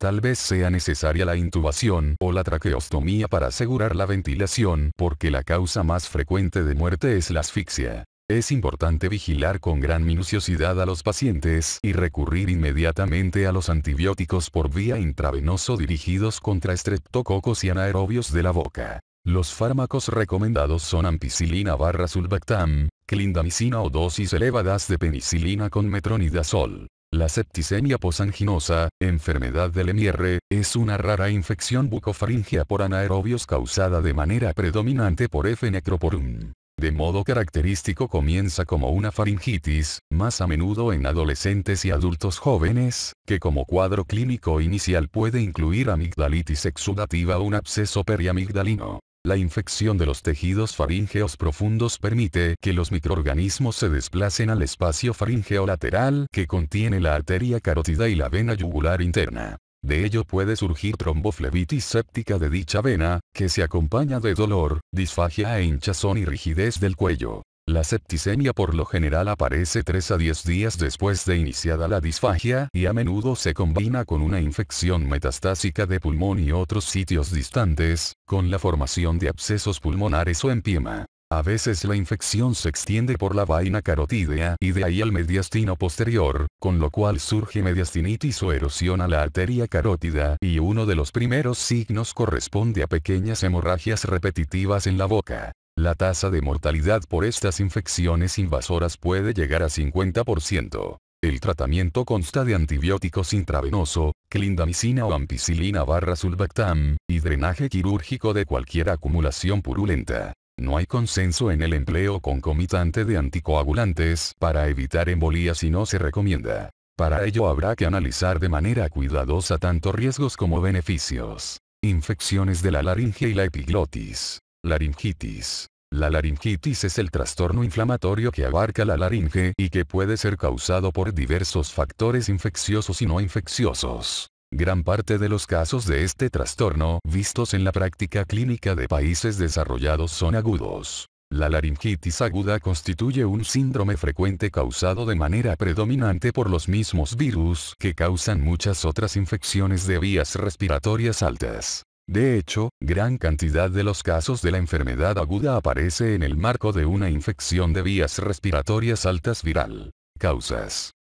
Tal vez sea necesaria la intubación o la traqueostomía para asegurar la ventilación porque la causa más frecuente de muerte es la asfixia. Es importante vigilar con gran minuciosidad a los pacientes y recurrir inmediatamente a los antibióticos por vía intravenoso dirigidos contra estreptococos y anaerobios de la boca. Los fármacos recomendados son ampicilina barra sulbactam, clindamicina o dosis elevadas de penicilina con metronidazol. La septicemia posanginosa, enfermedad del MR, es una rara infección bucofaringea por anaerobios causada de manera predominante por F. necroporum. De modo característico comienza como una faringitis, más a menudo en adolescentes y adultos jóvenes, que como cuadro clínico inicial puede incluir amigdalitis exudativa o un absceso periamigdalino. La infección de los tejidos faríngeos profundos permite que los microorganismos se desplacen al espacio faríngeo lateral que contiene la arteria carótida y la vena yugular interna. De ello puede surgir tromboflebitis séptica de dicha vena, que se acompaña de dolor, disfagia e hinchazón y rigidez del cuello. La septicemia por lo general aparece 3 a 10 días después de iniciada la disfagia y a menudo se combina con una infección metastásica de pulmón y otros sitios distantes, con la formación de abscesos pulmonares o empiema. A veces la infección se extiende por la vaina carotídea y de ahí al mediastino posterior, con lo cual surge mediastinitis o erosión a la arteria carótida y uno de los primeros signos corresponde a pequeñas hemorragias repetitivas en la boca. La tasa de mortalidad por estas infecciones invasoras puede llegar a 50%. El tratamiento consta de antibióticos intravenoso, clindamicina o ampicilina barra sulbactam, y drenaje quirúrgico de cualquier acumulación purulenta. No hay consenso en el empleo concomitante de anticoagulantes para evitar embolías y no se recomienda. Para ello habrá que analizar de manera cuidadosa tanto riesgos como beneficios. Infecciones de la laringe y la epiglotis. Laringitis. La laringitis es el trastorno inflamatorio que abarca la laringe y que puede ser causado por diversos factores infecciosos y no infecciosos. Gran parte de los casos de este trastorno vistos en la práctica clínica de países desarrollados son agudos. La laringitis aguda constituye un síndrome frecuente causado de manera predominante por los mismos virus que causan muchas otras infecciones de vías respiratorias altas. De hecho, gran cantidad de los casos de la enfermedad aguda aparece en el marco de una infección de vías respiratorias altas viral. Causas.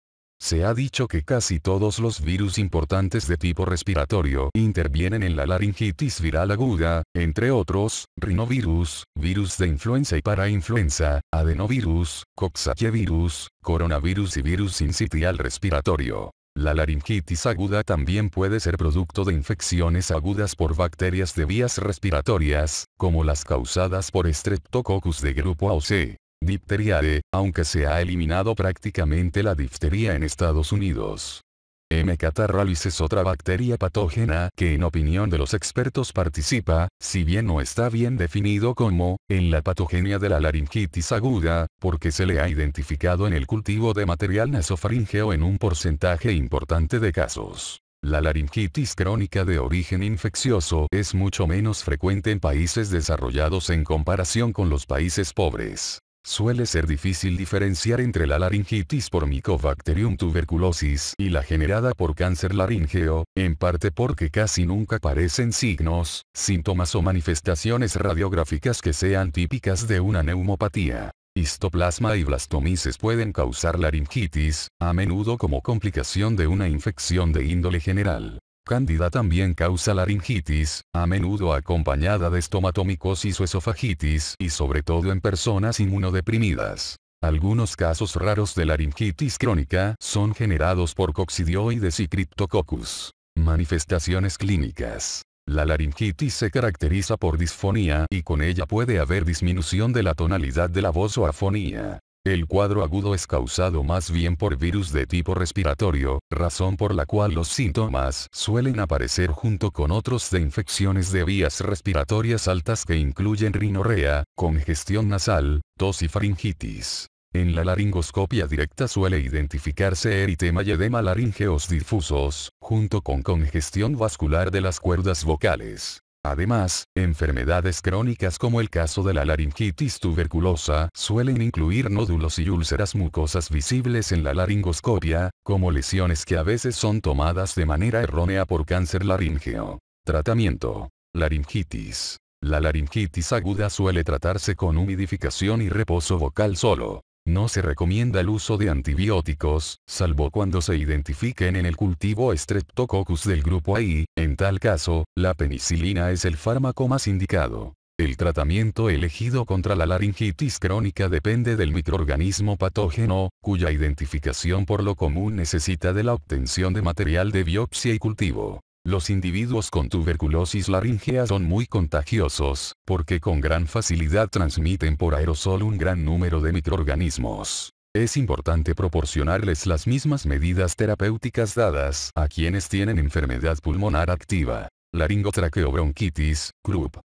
Se ha dicho que casi todos los virus importantes de tipo respiratorio intervienen en la laringitis viral aguda, entre otros, rinovirus, virus de influenza y parainfluenza, adenovirus, coxsackievirus, coronavirus y virus insitial respiratorio. La laringitis aguda también puede ser producto de infecciones agudas por bacterias de vías respiratorias, como las causadas por Streptococcus de grupo A o C. E, aunque se ha eliminado prácticamente la difteria en Estados Unidos. M. catarralis es otra bacteria patógena que en opinión de los expertos participa, si bien no está bien definido como, en la patogenia de la laringitis aguda, porque se le ha identificado en el cultivo de material nasofaringeo en un porcentaje importante de casos. La laringitis crónica de origen infeccioso es mucho menos frecuente en países desarrollados en comparación con los países pobres. Suele ser difícil diferenciar entre la laringitis por Mycobacterium tuberculosis y la generada por cáncer laríngeo, en parte porque casi nunca aparecen signos, síntomas o manifestaciones radiográficas que sean típicas de una neumopatía. Histoplasma y blastomices pueden causar laringitis, a menudo como complicación de una infección de índole general. Cándida también causa laringitis, a menudo acompañada de estomatomicosis o esofagitis y sobre todo en personas inmunodeprimidas. Algunos casos raros de laringitis crónica son generados por coccidioides y criptococcus. Manifestaciones clínicas. La laringitis se caracteriza por disfonía y con ella puede haber disminución de la tonalidad de la voz o afonía. El cuadro agudo es causado más bien por virus de tipo respiratorio, razón por la cual los síntomas suelen aparecer junto con otros de infecciones de vías respiratorias altas que incluyen rinorrea, congestión nasal, tos y faringitis. En la laringoscopia directa suele identificarse eritema y edema laringeos difusos, junto con congestión vascular de las cuerdas vocales. Además, enfermedades crónicas como el caso de la laringitis tuberculosa suelen incluir nódulos y úlceras mucosas visibles en la laringoscopia, como lesiones que a veces son tomadas de manera errónea por cáncer laríngeo. Tratamiento. Laringitis. La laringitis aguda suele tratarse con humidificación y reposo vocal solo. No se recomienda el uso de antibióticos, salvo cuando se identifiquen en el cultivo Streptococcus del grupo AI, en tal caso, la penicilina es el fármaco más indicado. El tratamiento elegido contra la laringitis crónica depende del microorganismo patógeno, cuya identificación por lo común necesita de la obtención de material de biopsia y cultivo. Los individuos con tuberculosis laringea son muy contagiosos, porque con gran facilidad transmiten por aerosol un gran número de microorganismos. Es importante proporcionarles las mismas medidas terapéuticas dadas a quienes tienen enfermedad pulmonar activa. Laringotraqueobronquitis, CRUP.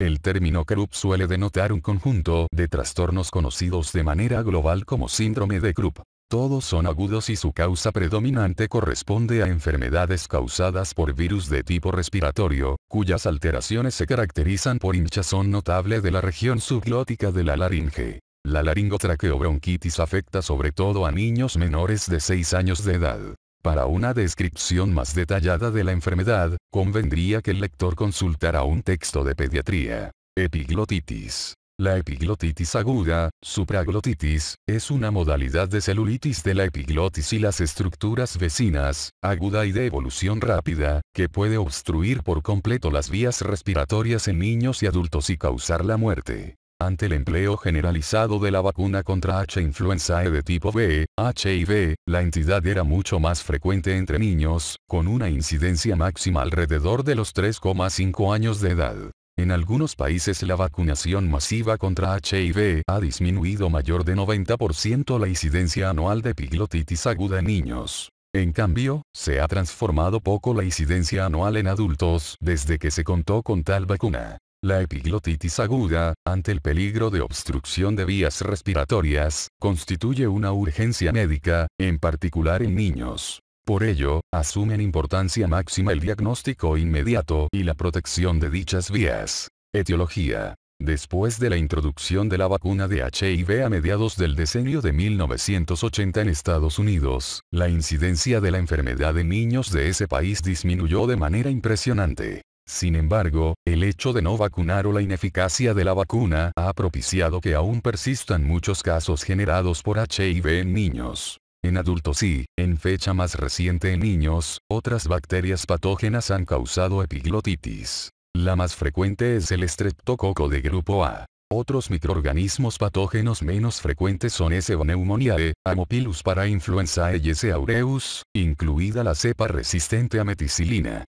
El término CRUP suele denotar un conjunto de trastornos conocidos de manera global como síndrome de CRUP. Todos son agudos y su causa predominante corresponde a enfermedades causadas por virus de tipo respiratorio, cuyas alteraciones se caracterizan por hinchazón notable de la región subglótica de la laringe. La laringotraqueobronquitis afecta sobre todo a niños menores de 6 años de edad. Para una descripción más detallada de la enfermedad, convendría que el lector consultara un texto de pediatría. Epiglotitis. La epiglotitis aguda, supraglotitis, es una modalidad de celulitis de la epiglotis y las estructuras vecinas, aguda y de evolución rápida, que puede obstruir por completo las vías respiratorias en niños y adultos y causar la muerte. Ante el empleo generalizado de la vacuna contra H. influenzae de tipo B, HIV, la entidad era mucho más frecuente entre niños, con una incidencia máxima alrededor de los 3,5 años de edad. En algunos países la vacunación masiva contra HIV ha disminuido mayor de 90% la incidencia anual de epiglotitis aguda en niños. En cambio, se ha transformado poco la incidencia anual en adultos desde que se contó con tal vacuna. La epiglotitis aguda, ante el peligro de obstrucción de vías respiratorias, constituye una urgencia médica, en particular en niños. Por ello, asumen importancia máxima el diagnóstico inmediato y la protección de dichas vías. Etiología. Después de la introducción de la vacuna de HIV a mediados del decenio de 1980 en Estados Unidos, la incidencia de la enfermedad en niños de ese país disminuyó de manera impresionante. Sin embargo, el hecho de no vacunar o la ineficacia de la vacuna ha propiciado que aún persistan muchos casos generados por HIV en niños. En adultos y, en fecha más reciente en niños, otras bacterias patógenas han causado epiglotitis. La más frecuente es el estreptococo de grupo A. Otros microorganismos patógenos menos frecuentes son S. pneumoniae, amopilus para influenza y S. aureus, incluida la cepa resistente a meticilina.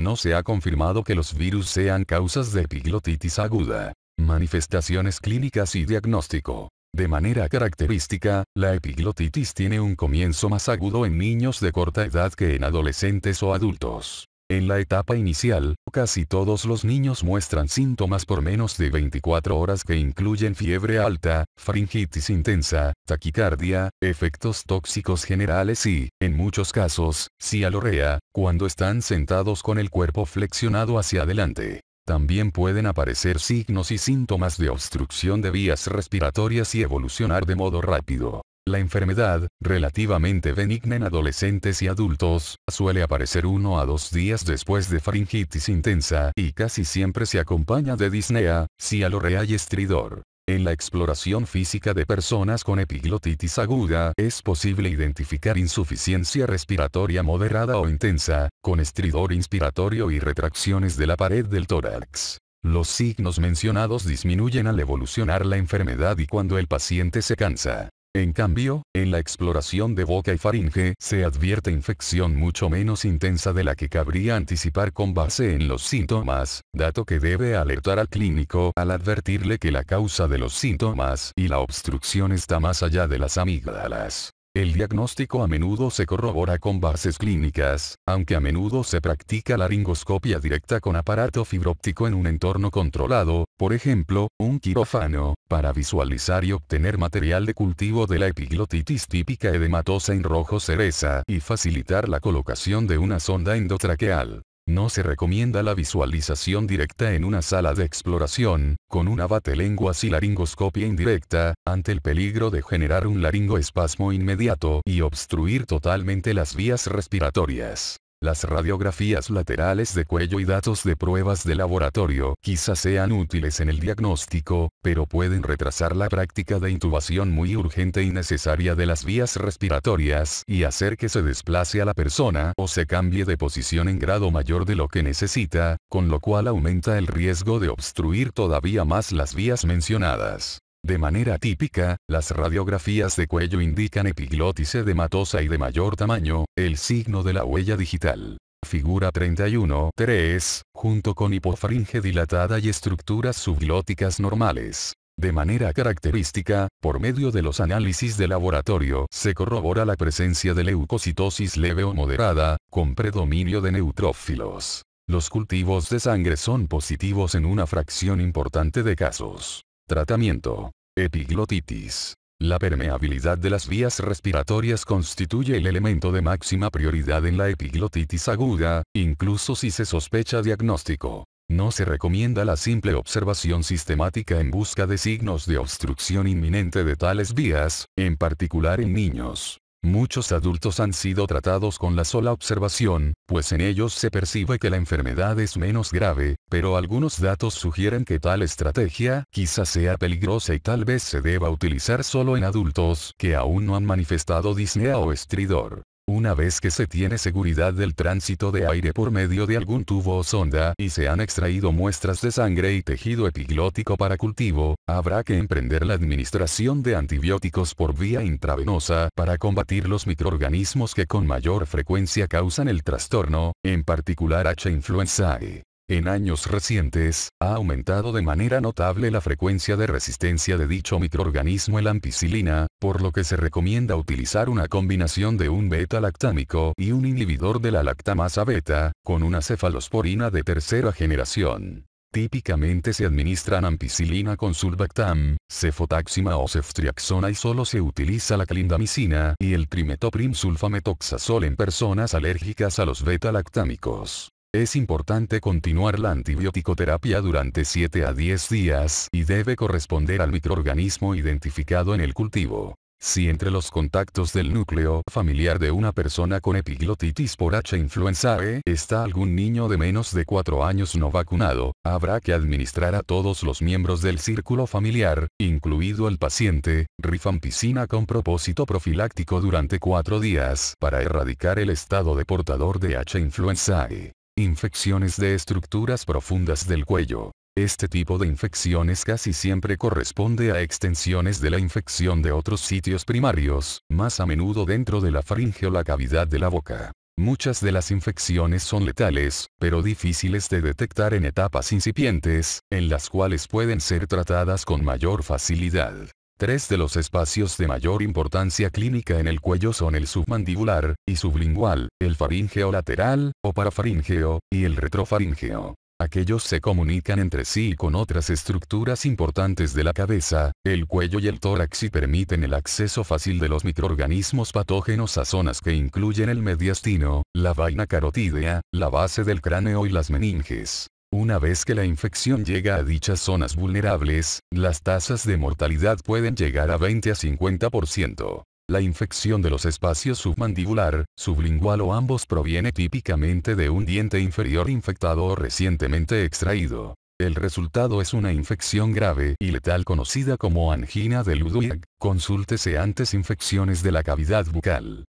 No se ha confirmado que los virus sean causas de epiglotitis aguda. Manifestaciones clínicas y diagnóstico. De manera característica, la epiglotitis tiene un comienzo más agudo en niños de corta edad que en adolescentes o adultos. En la etapa inicial, casi todos los niños muestran síntomas por menos de 24 horas que incluyen fiebre alta, faringitis intensa, taquicardia, efectos tóxicos generales y, en muchos casos, cialorrea, cuando están sentados con el cuerpo flexionado hacia adelante. También pueden aparecer signos y síntomas de obstrucción de vías respiratorias y evolucionar de modo rápido. La enfermedad, relativamente benigna en adolescentes y adultos, suele aparecer uno a dos días después de faringitis intensa y casi siempre se acompaña de disnea, cialorrea y estridor. En la exploración física de personas con epiglotitis aguda es posible identificar insuficiencia respiratoria moderada o intensa, con estridor inspiratorio y retracciones de la pared del tórax. Los signos mencionados disminuyen al evolucionar la enfermedad y cuando el paciente se cansa. En cambio, en la exploración de boca y faringe se advierte infección mucho menos intensa de la que cabría anticipar con base en los síntomas, dato que debe alertar al clínico al advertirle que la causa de los síntomas y la obstrucción está más allá de las amígdalas. El diagnóstico a menudo se corrobora con bases clínicas, aunque a menudo se practica la laringoscopia directa con aparato fibróptico en un entorno controlado, por ejemplo, un quirófano, para visualizar y obtener material de cultivo de la epiglotitis típica edematosa en rojo cereza y facilitar la colocación de una sonda endotraqueal. No se recomienda la visualización directa en una sala de exploración, con una batelenguas y laringoscopia indirecta, ante el peligro de generar un laringoespasmo inmediato y obstruir totalmente las vías respiratorias. Las radiografías laterales de cuello y datos de pruebas de laboratorio quizás sean útiles en el diagnóstico, pero pueden retrasar la práctica de intubación muy urgente y necesaria de las vías respiratorias y hacer que se desplace a la persona o se cambie de posición en grado mayor de lo que necesita, con lo cual aumenta el riesgo de obstruir todavía más las vías mencionadas. De manera típica, las radiografías de cuello indican e de matosa y de mayor tamaño, el signo de la huella digital. Figura 31.3, junto con hipofaringe dilatada y estructuras subglóticas normales. De manera característica, por medio de los análisis de laboratorio se corrobora la presencia de leucocitosis leve o moderada, con predominio de neutrófilos. Los cultivos de sangre son positivos en una fracción importante de casos. Tratamiento. Epiglotitis. La permeabilidad de las vías respiratorias constituye el elemento de máxima prioridad en la epiglotitis aguda, incluso si se sospecha diagnóstico. No se recomienda la simple observación sistemática en busca de signos de obstrucción inminente de tales vías, en particular en niños. Muchos adultos han sido tratados con la sola observación, pues en ellos se percibe que la enfermedad es menos grave, pero algunos datos sugieren que tal estrategia quizás sea peligrosa y tal vez se deba utilizar solo en adultos que aún no han manifestado disnea o estridor. Una vez que se tiene seguridad del tránsito de aire por medio de algún tubo o sonda y se han extraído muestras de sangre y tejido epiglótico para cultivo, habrá que emprender la administración de antibióticos por vía intravenosa para combatir los microorganismos que con mayor frecuencia causan el trastorno, en particular H. influenzae. En años recientes, ha aumentado de manera notable la frecuencia de resistencia de dicho microorganismo el ampicilina, por lo que se recomienda utilizar una combinación de un beta-lactámico y un inhibidor de la lactamasa beta, con una cefalosporina de tercera generación. Típicamente se administran ampicilina con sulbactam, cefotaxima o ceftriaxona y solo se utiliza la clindamicina y el trimetoprim sulfametoxazol en personas alérgicas a los beta-lactámicos. Es importante continuar la antibiótico-terapia durante 7 a 10 días y debe corresponder al microorganismo identificado en el cultivo. Si entre los contactos del núcleo familiar de una persona con epiglotitis por H. influenzae está algún niño de menos de 4 años no vacunado, habrá que administrar a todos los miembros del círculo familiar, incluido el paciente, rifampicina con propósito profiláctico durante 4 días para erradicar el estado de portador de H. influenzae. Infecciones de estructuras profundas del cuello. Este tipo de infecciones casi siempre corresponde a extensiones de la infección de otros sitios primarios, más a menudo dentro de la faringe o la cavidad de la boca. Muchas de las infecciones son letales, pero difíciles de detectar en etapas incipientes, en las cuales pueden ser tratadas con mayor facilidad. Tres de los espacios de mayor importancia clínica en el cuello son el submandibular, y sublingual, el faríngeo lateral, o parafaríngeo, y el retrofaríngeo. Aquellos se comunican entre sí y con otras estructuras importantes de la cabeza, el cuello y el tórax y permiten el acceso fácil de los microorganismos patógenos a zonas que incluyen el mediastino, la vaina carotídea, la base del cráneo y las meninges. Una vez que la infección llega a dichas zonas vulnerables, las tasas de mortalidad pueden llegar a 20 a 50%. La infección de los espacios submandibular, sublingual o ambos proviene típicamente de un diente inferior infectado o recientemente extraído. El resultado es una infección grave y letal conocida como angina de Ludwig. Consúltese antes infecciones de la cavidad bucal.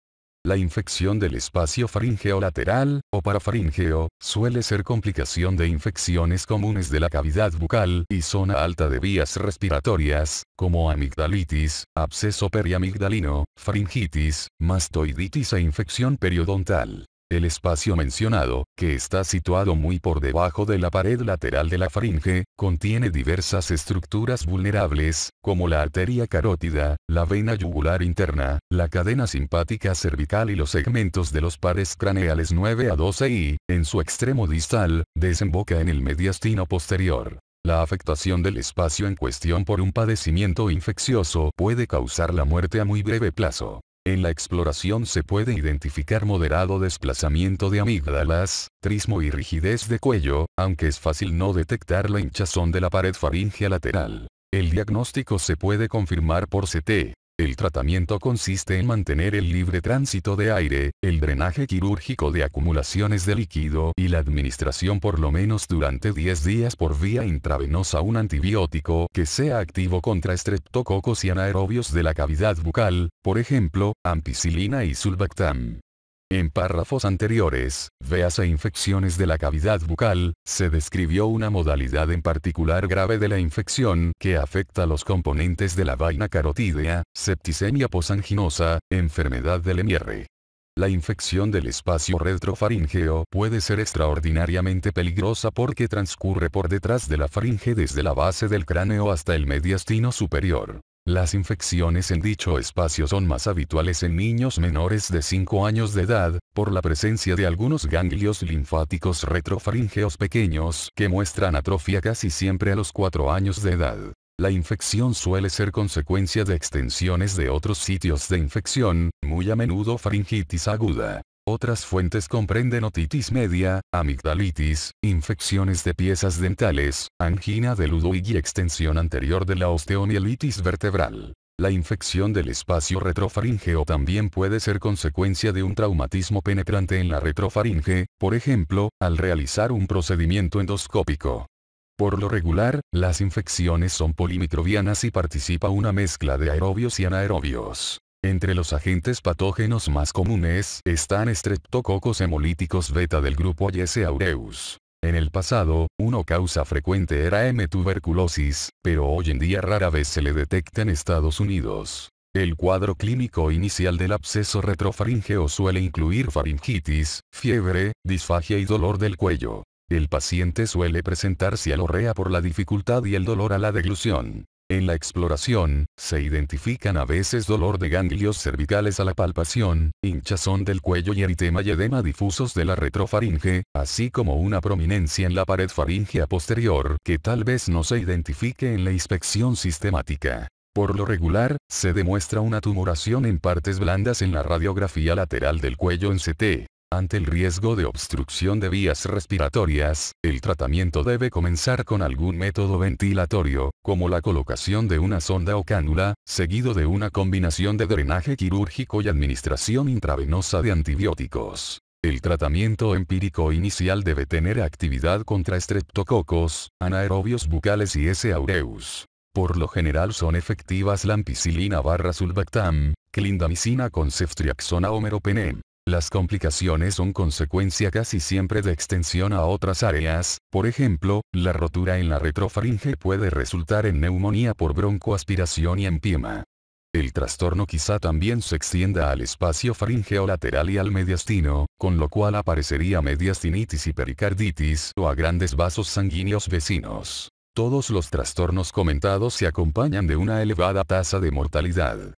La infección del espacio faringeo lateral, o parafaringeo, suele ser complicación de infecciones comunes de la cavidad bucal y zona alta de vías respiratorias, como amigdalitis, absceso periamigdalino, faringitis, mastoiditis e infección periodontal. El espacio mencionado, que está situado muy por debajo de la pared lateral de la faringe, contiene diversas estructuras vulnerables, como la arteria carótida, la vena yugular interna, la cadena simpática cervical y los segmentos de los pares craneales 9 a 12 y, en su extremo distal, desemboca en el mediastino posterior. La afectación del espacio en cuestión por un padecimiento infeccioso puede causar la muerte a muy breve plazo. En la exploración se puede identificar moderado desplazamiento de amígdalas, trismo y rigidez de cuello, aunque es fácil no detectar la hinchazón de la pared faringea lateral. El diagnóstico se puede confirmar por CT, el tratamiento consiste en mantener el libre tránsito de aire, el drenaje quirúrgico de acumulaciones de líquido y la administración por lo menos durante 10 días por vía intravenosa un antibiótico que sea activo contra estreptococos y anaerobios de la cavidad bucal, por ejemplo, ampicilina y sulbactam. En párrafos anteriores, veas a e infecciones de la cavidad bucal, se describió una modalidad en particular grave de la infección que afecta a los componentes de la vaina carotídea, septicemia posanginosa, enfermedad del MR. La infección del espacio retrofaringeo puede ser extraordinariamente peligrosa porque transcurre por detrás de la faringe desde la base del cráneo hasta el mediastino superior. Las infecciones en dicho espacio son más habituales en niños menores de 5 años de edad, por la presencia de algunos ganglios linfáticos retrofaringeos pequeños que muestran atrofia casi siempre a los 4 años de edad. La infección suele ser consecuencia de extensiones de otros sitios de infección, muy a menudo faringitis aguda. Otras fuentes comprenden otitis media, amigdalitis, infecciones de piezas dentales, angina de Ludwig y extensión anterior de la osteomielitis vertebral. La infección del espacio retrofaringeo también puede ser consecuencia de un traumatismo penetrante en la retrofaringe, por ejemplo, al realizar un procedimiento endoscópico. Por lo regular, las infecciones son polimicrobianas y participa una mezcla de aerobios y anaerobios. Entre los agentes patógenos más comunes están estreptococos hemolíticos beta del grupo S. aureus. En el pasado, una causa frecuente era M. tuberculosis, pero hoy en día rara vez se le detecta en Estados Unidos. El cuadro clínico inicial del absceso retrofaringeo suele incluir faringitis, fiebre, disfagia y dolor del cuello. El paciente suele presentarse alorrea por la dificultad y el dolor a la deglución. En la exploración, se identifican a veces dolor de ganglios cervicales a la palpación, hinchazón del cuello y eritema y edema difusos de la retrofaringe, así como una prominencia en la pared faringea posterior que tal vez no se identifique en la inspección sistemática. Por lo regular, se demuestra una tumoración en partes blandas en la radiografía lateral del cuello en CT. Ante el riesgo de obstrucción de vías respiratorias, el tratamiento debe comenzar con algún método ventilatorio, como la colocación de una sonda o cánula, seguido de una combinación de drenaje quirúrgico y administración intravenosa de antibióticos. El tratamiento empírico inicial debe tener actividad contra estreptococos, anaerobios bucales y S. aureus. Por lo general son efectivas la ampicilina barra sulbactam, clindamicina con ceftriaxona o meropenem. Las complicaciones son consecuencia casi siempre de extensión a otras áreas, por ejemplo, la rotura en la retrofaringe puede resultar en neumonía por broncoaspiración y empiema. El trastorno quizá también se extienda al espacio faringeo lateral y al mediastino, con lo cual aparecería mediastinitis y pericarditis o a grandes vasos sanguíneos vecinos. Todos los trastornos comentados se acompañan de una elevada tasa de mortalidad.